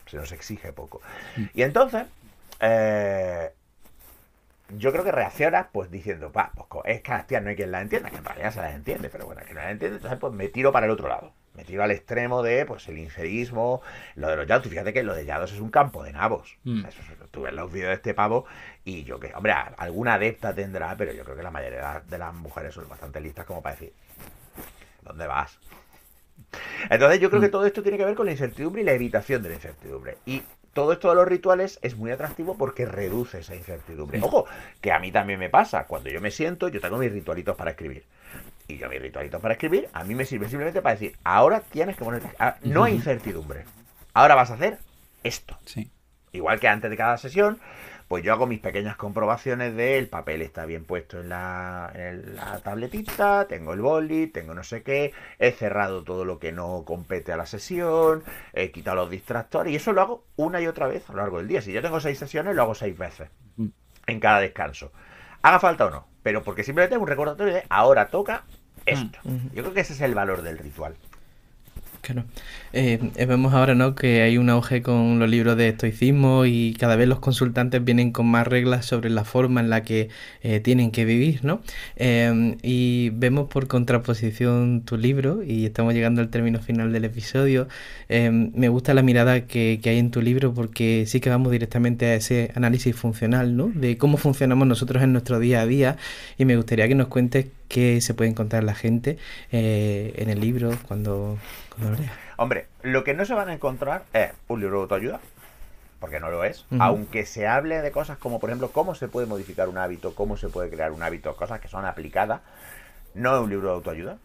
Se nos exige poco. Mm. Y entonces, eh, yo creo que reacciona pues diciendo, va, pues es que las tías no hay quien la entienda, que en realidad se las entiende, pero bueno, que no las entiende, entonces pues me tiro para el otro lado. Me tiro al extremo de pues el ingerismo, lo de los yados. Fíjate que lo de yados es un campo de nabos. Mm. los vídeos de este pavo y yo que, hombre, alguna adepta tendrá, pero yo creo que la mayoría de las mujeres son bastante listas como para decir, ¿dónde vas? Entonces yo creo que mm. todo esto tiene que ver con la incertidumbre y la evitación de la incertidumbre. Y todo esto de los rituales es muy atractivo porque reduce esa incertidumbre. Ojo, que a mí también me pasa. Cuando yo me siento, yo tengo mis ritualitos para escribir. Y yo mis ritualitos para escribir, a mí me sirve simplemente para decir, ahora tienes que poner... Ah, no hay incertidumbre. Ahora vas a hacer esto. Sí. Igual que antes de cada sesión, pues yo hago mis pequeñas comprobaciones de el papel está bien puesto en la, en la tabletita, tengo el boli, tengo no sé qué, he cerrado todo lo que no compete a la sesión, he quitado los distractores y eso lo hago una y otra vez a lo largo del día. Si yo tengo seis sesiones, lo hago seis veces en cada descanso. Haga falta o no, pero porque simplemente tengo un recordatorio de ahora toca mm. esto. Yo creo que ese es el valor del ritual. Claro. Eh, eh, vemos ahora ¿no? que hay un auge con los libros de estoicismo y cada vez los consultantes vienen con más reglas sobre la forma en la que eh, tienen que vivir, ¿no? Em, y vemos por contraposición tu libro, y estamos llegando al término final del episodio. Em, me gusta la mirada que, que, hay en tu libro porque sí que vamos directamente a ese análisis funcional, ¿no? De cómo funcionamos nosotros en nuestro día a día. Y me gustaría que nos cuentes qué se puede encontrar la gente en el libro cuando Hombre, lo que no se van a encontrar es un libro de autoayuda, porque no lo es, aunque se hable de cosas como, por ejemplo, cómo se puede modificar un hábito, cómo se puede crear un hábito, cosas que son aplicadas, no es un libro de autoayuda,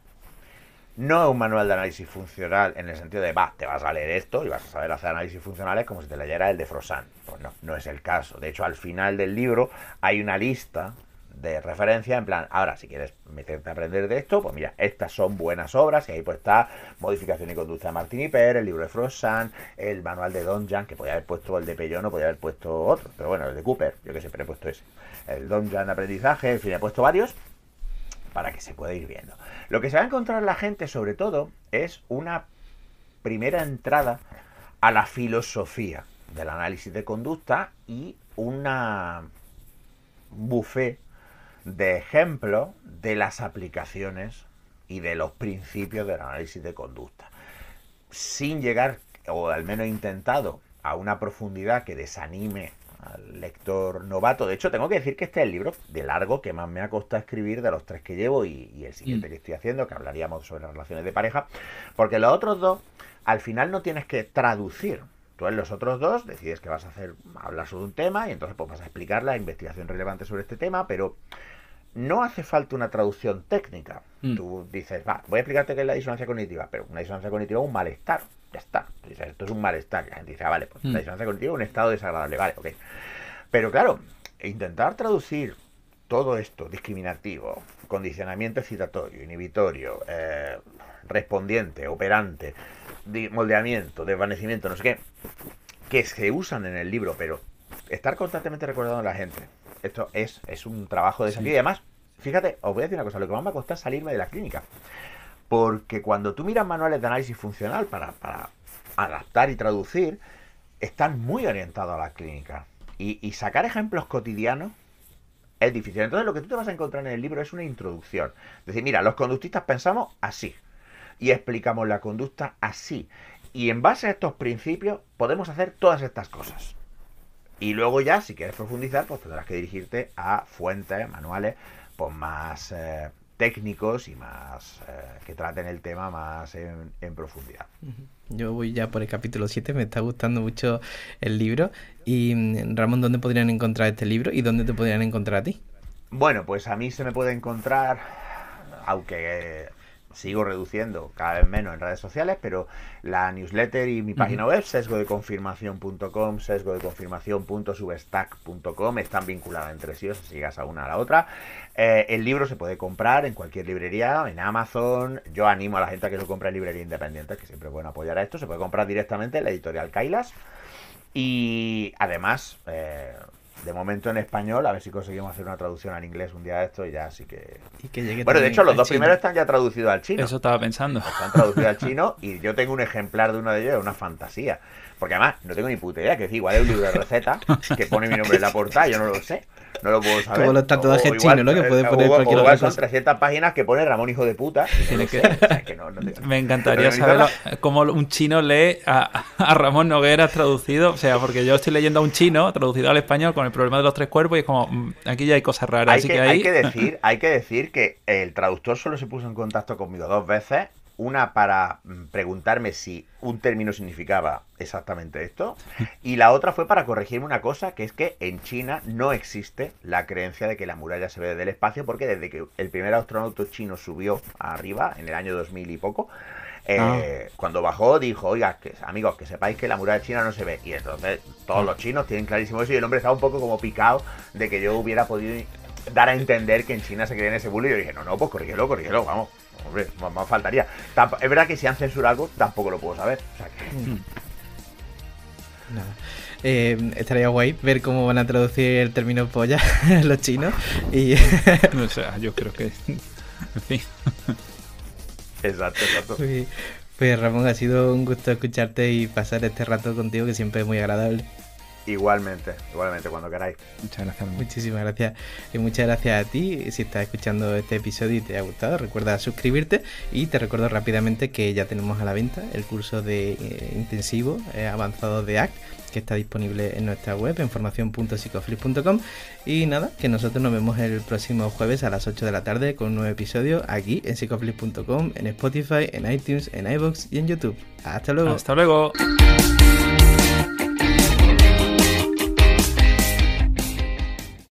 no es un manual de análisis funcional en el sentido de, va, te vas a leer esto y vas a saber hacer análisis funcionales como si te leyera el de Frosan. Pues no, no es el caso. De hecho, al final del libro hay una lista de referencia, en plan, ahora si quieres meterte a aprender de esto, pues mira, estas son buenas obras, y ahí pues está Modificación y Conducta de Martín y el libro de Frosan, el manual de Don Jan, que podía haber puesto el de o podía haber puesto otro, pero bueno, el de Cooper, yo que siempre he puesto ese, el Don Jan Aprendizaje, en fin, he puesto varios para que se pueda ir viendo. Lo que se va a encontrar la gente, sobre todo, es una primera entrada a la filosofía del análisis de conducta y una buffet de ejemplo de las aplicaciones y de los principios del análisis de conducta. Sin llegar, o al menos intentado, a una profundidad que desanime al lector novato. De hecho, tengo que decir que este es el libro de largo que más me ha costado escribir de los tres que llevo y, el siguiente mm. que estoy haciendo, que hablaríamos sobre las relaciones de pareja, porque los otros dos, al final no tienes que traducir. Tú en los otros dos decides que vas a hacer, hablar sobre un tema y entonces pues vas a explicar la investigación relevante sobre este tema, pero no hace falta una traducción técnica. Mm. Tú dices, va, voy a explicarte qué es la disonancia cognitiva, pero una disonancia cognitiva es un malestar. Ya está. esto es un malestar. La gente dice, ah, vale, pues mm. la disonancia cognitiva es un estado desagradable. Vale, ok. Pero claro, intentar traducir todo esto discriminativo, condicionamiento excitatorio, inhibitorio, eh, respondiente, operante, moldeamiento, desvanecimiento, no sé qué, que se usan en el libro, pero estar constantemente recordando a la gente esto es, es un trabajo de sentido. Y además, fíjate, os voy a decir una cosa, lo que más me va a costar salirme de la clínica. Porque cuando tú miras manuales de análisis funcional para, adaptar y traducir, están muy orientados a la clínica. Y, y sacar ejemplos cotidianos es difícil. Entonces lo que tú te vas a encontrar en el libro es una introducción. Es decir, mira, los conductistas pensamos así. Y explicamos la conducta así. Y en base a estos principios podemos hacer todas estas cosas. Y luego ya, si quieres profundizar, pues tendrás que dirigirte a fuentes, manuales, pues más eh, técnicos y más eh, que traten el tema más en, en profundidad. Yo voy ya por el capítulo 7, me está gustando mucho el libro. Y mm, Ramón, ¿dónde podrían encontrar este libro y dónde te podrían encontrar a ti? Bueno, pues a mí se me puede encontrar, aunque sigo reduciendo cada vez menos en redes sociales, pero la newsletter y mi página web, sesgodeconfirmación.com, sesgodeconfirmación.subestack.com, están vinculadas entre sí, o sea, sigas a una a la otra. Eh, el libro se puede comprar en cualquier librería, en Amazon. Yo animo a la gente a que lo compre en librería independiente, que siempre pueden bueno apoyar a esto. Se puede comprar directamente en la editorial Kailas. Y además, eh, de momento en español, a ver si conseguimos hacer una traducción al inglés un día de esto y ya así que. bueno, de hecho, los dos primeros están ya traducidos al chino. Eso estaba pensando. Están traducidos al chino y yo tengo un ejemplar de uno de ellos, una fantasía. Porque además, no tengo ni puta idea, que es igual es un libro de recetas que pone mi nombre en la portada, yo no lo sé. No lo puedo saber. Como los tatuajes chinos, ¿no? Que puede eh, poner cualquier igual son 300 páginas que pone Ramón hijo de puta. Me encantaría saber eh, cómo un chino lee a, Ramón Noguera traducido. O sea, porque yo estoy leyendo a un chino traducido al español con el problema de los tres cuerpos y es como, mm, aquí ya hay cosas raras. hay que decir, hay que decir que el traductor solo se puso en contacto conmigo dos veces una para mm, preguntarme si un término significaba exactamente esto, y la otra fue para corregirme una cosa, que es que en China no existe la creencia de que la muralla se ve desde el espacio, porque desde que el primer astronauta chino subió arriba, en el año 2000 y poco, eh, ah. cuando bajó dijo, oiga, que, amigos, que sepáis que la muralla china no se ve. Y entonces todos los ah. chinos tienen clarísimo eso y el hombre estaba un poco como picado de que yo hubiera podido dar a entender que en China se creía en ese bulo y yo dije, no, no, pues corrígelo, corrígelo, vamos. Hombre, más, faltaría. es verdad que si han censurado algo, tampoco lo puedo saber. Eh, estaría guay ver cómo van a traducir el término polla los chinos. Y... o yo creo que. En fin. Exacto, pues Ramón, ha sido un gusto escucharte y pasar este rato contigo que siempre es muy agradable. Igualmente, igualmente, cuando queráis. Muchas gracias. Muchísimas gracias. Y muchas gracias a ti. Si estás escuchando este episodio y te ha gustado, recuerda suscribirte. Y te recuerdo rápidamente que ya tenemos a la venta el curso de eh, intensivo eh, avanzado de ACT que está disponible en nuestra web en y nada, que nosotros nos vemos el próximo jueves a las 8 de la tarde con un nuevo episodio aquí en psicoflip.com, en Spotify, en iTunes, en iBox y en YouTube. Hasta luego. Hasta luego.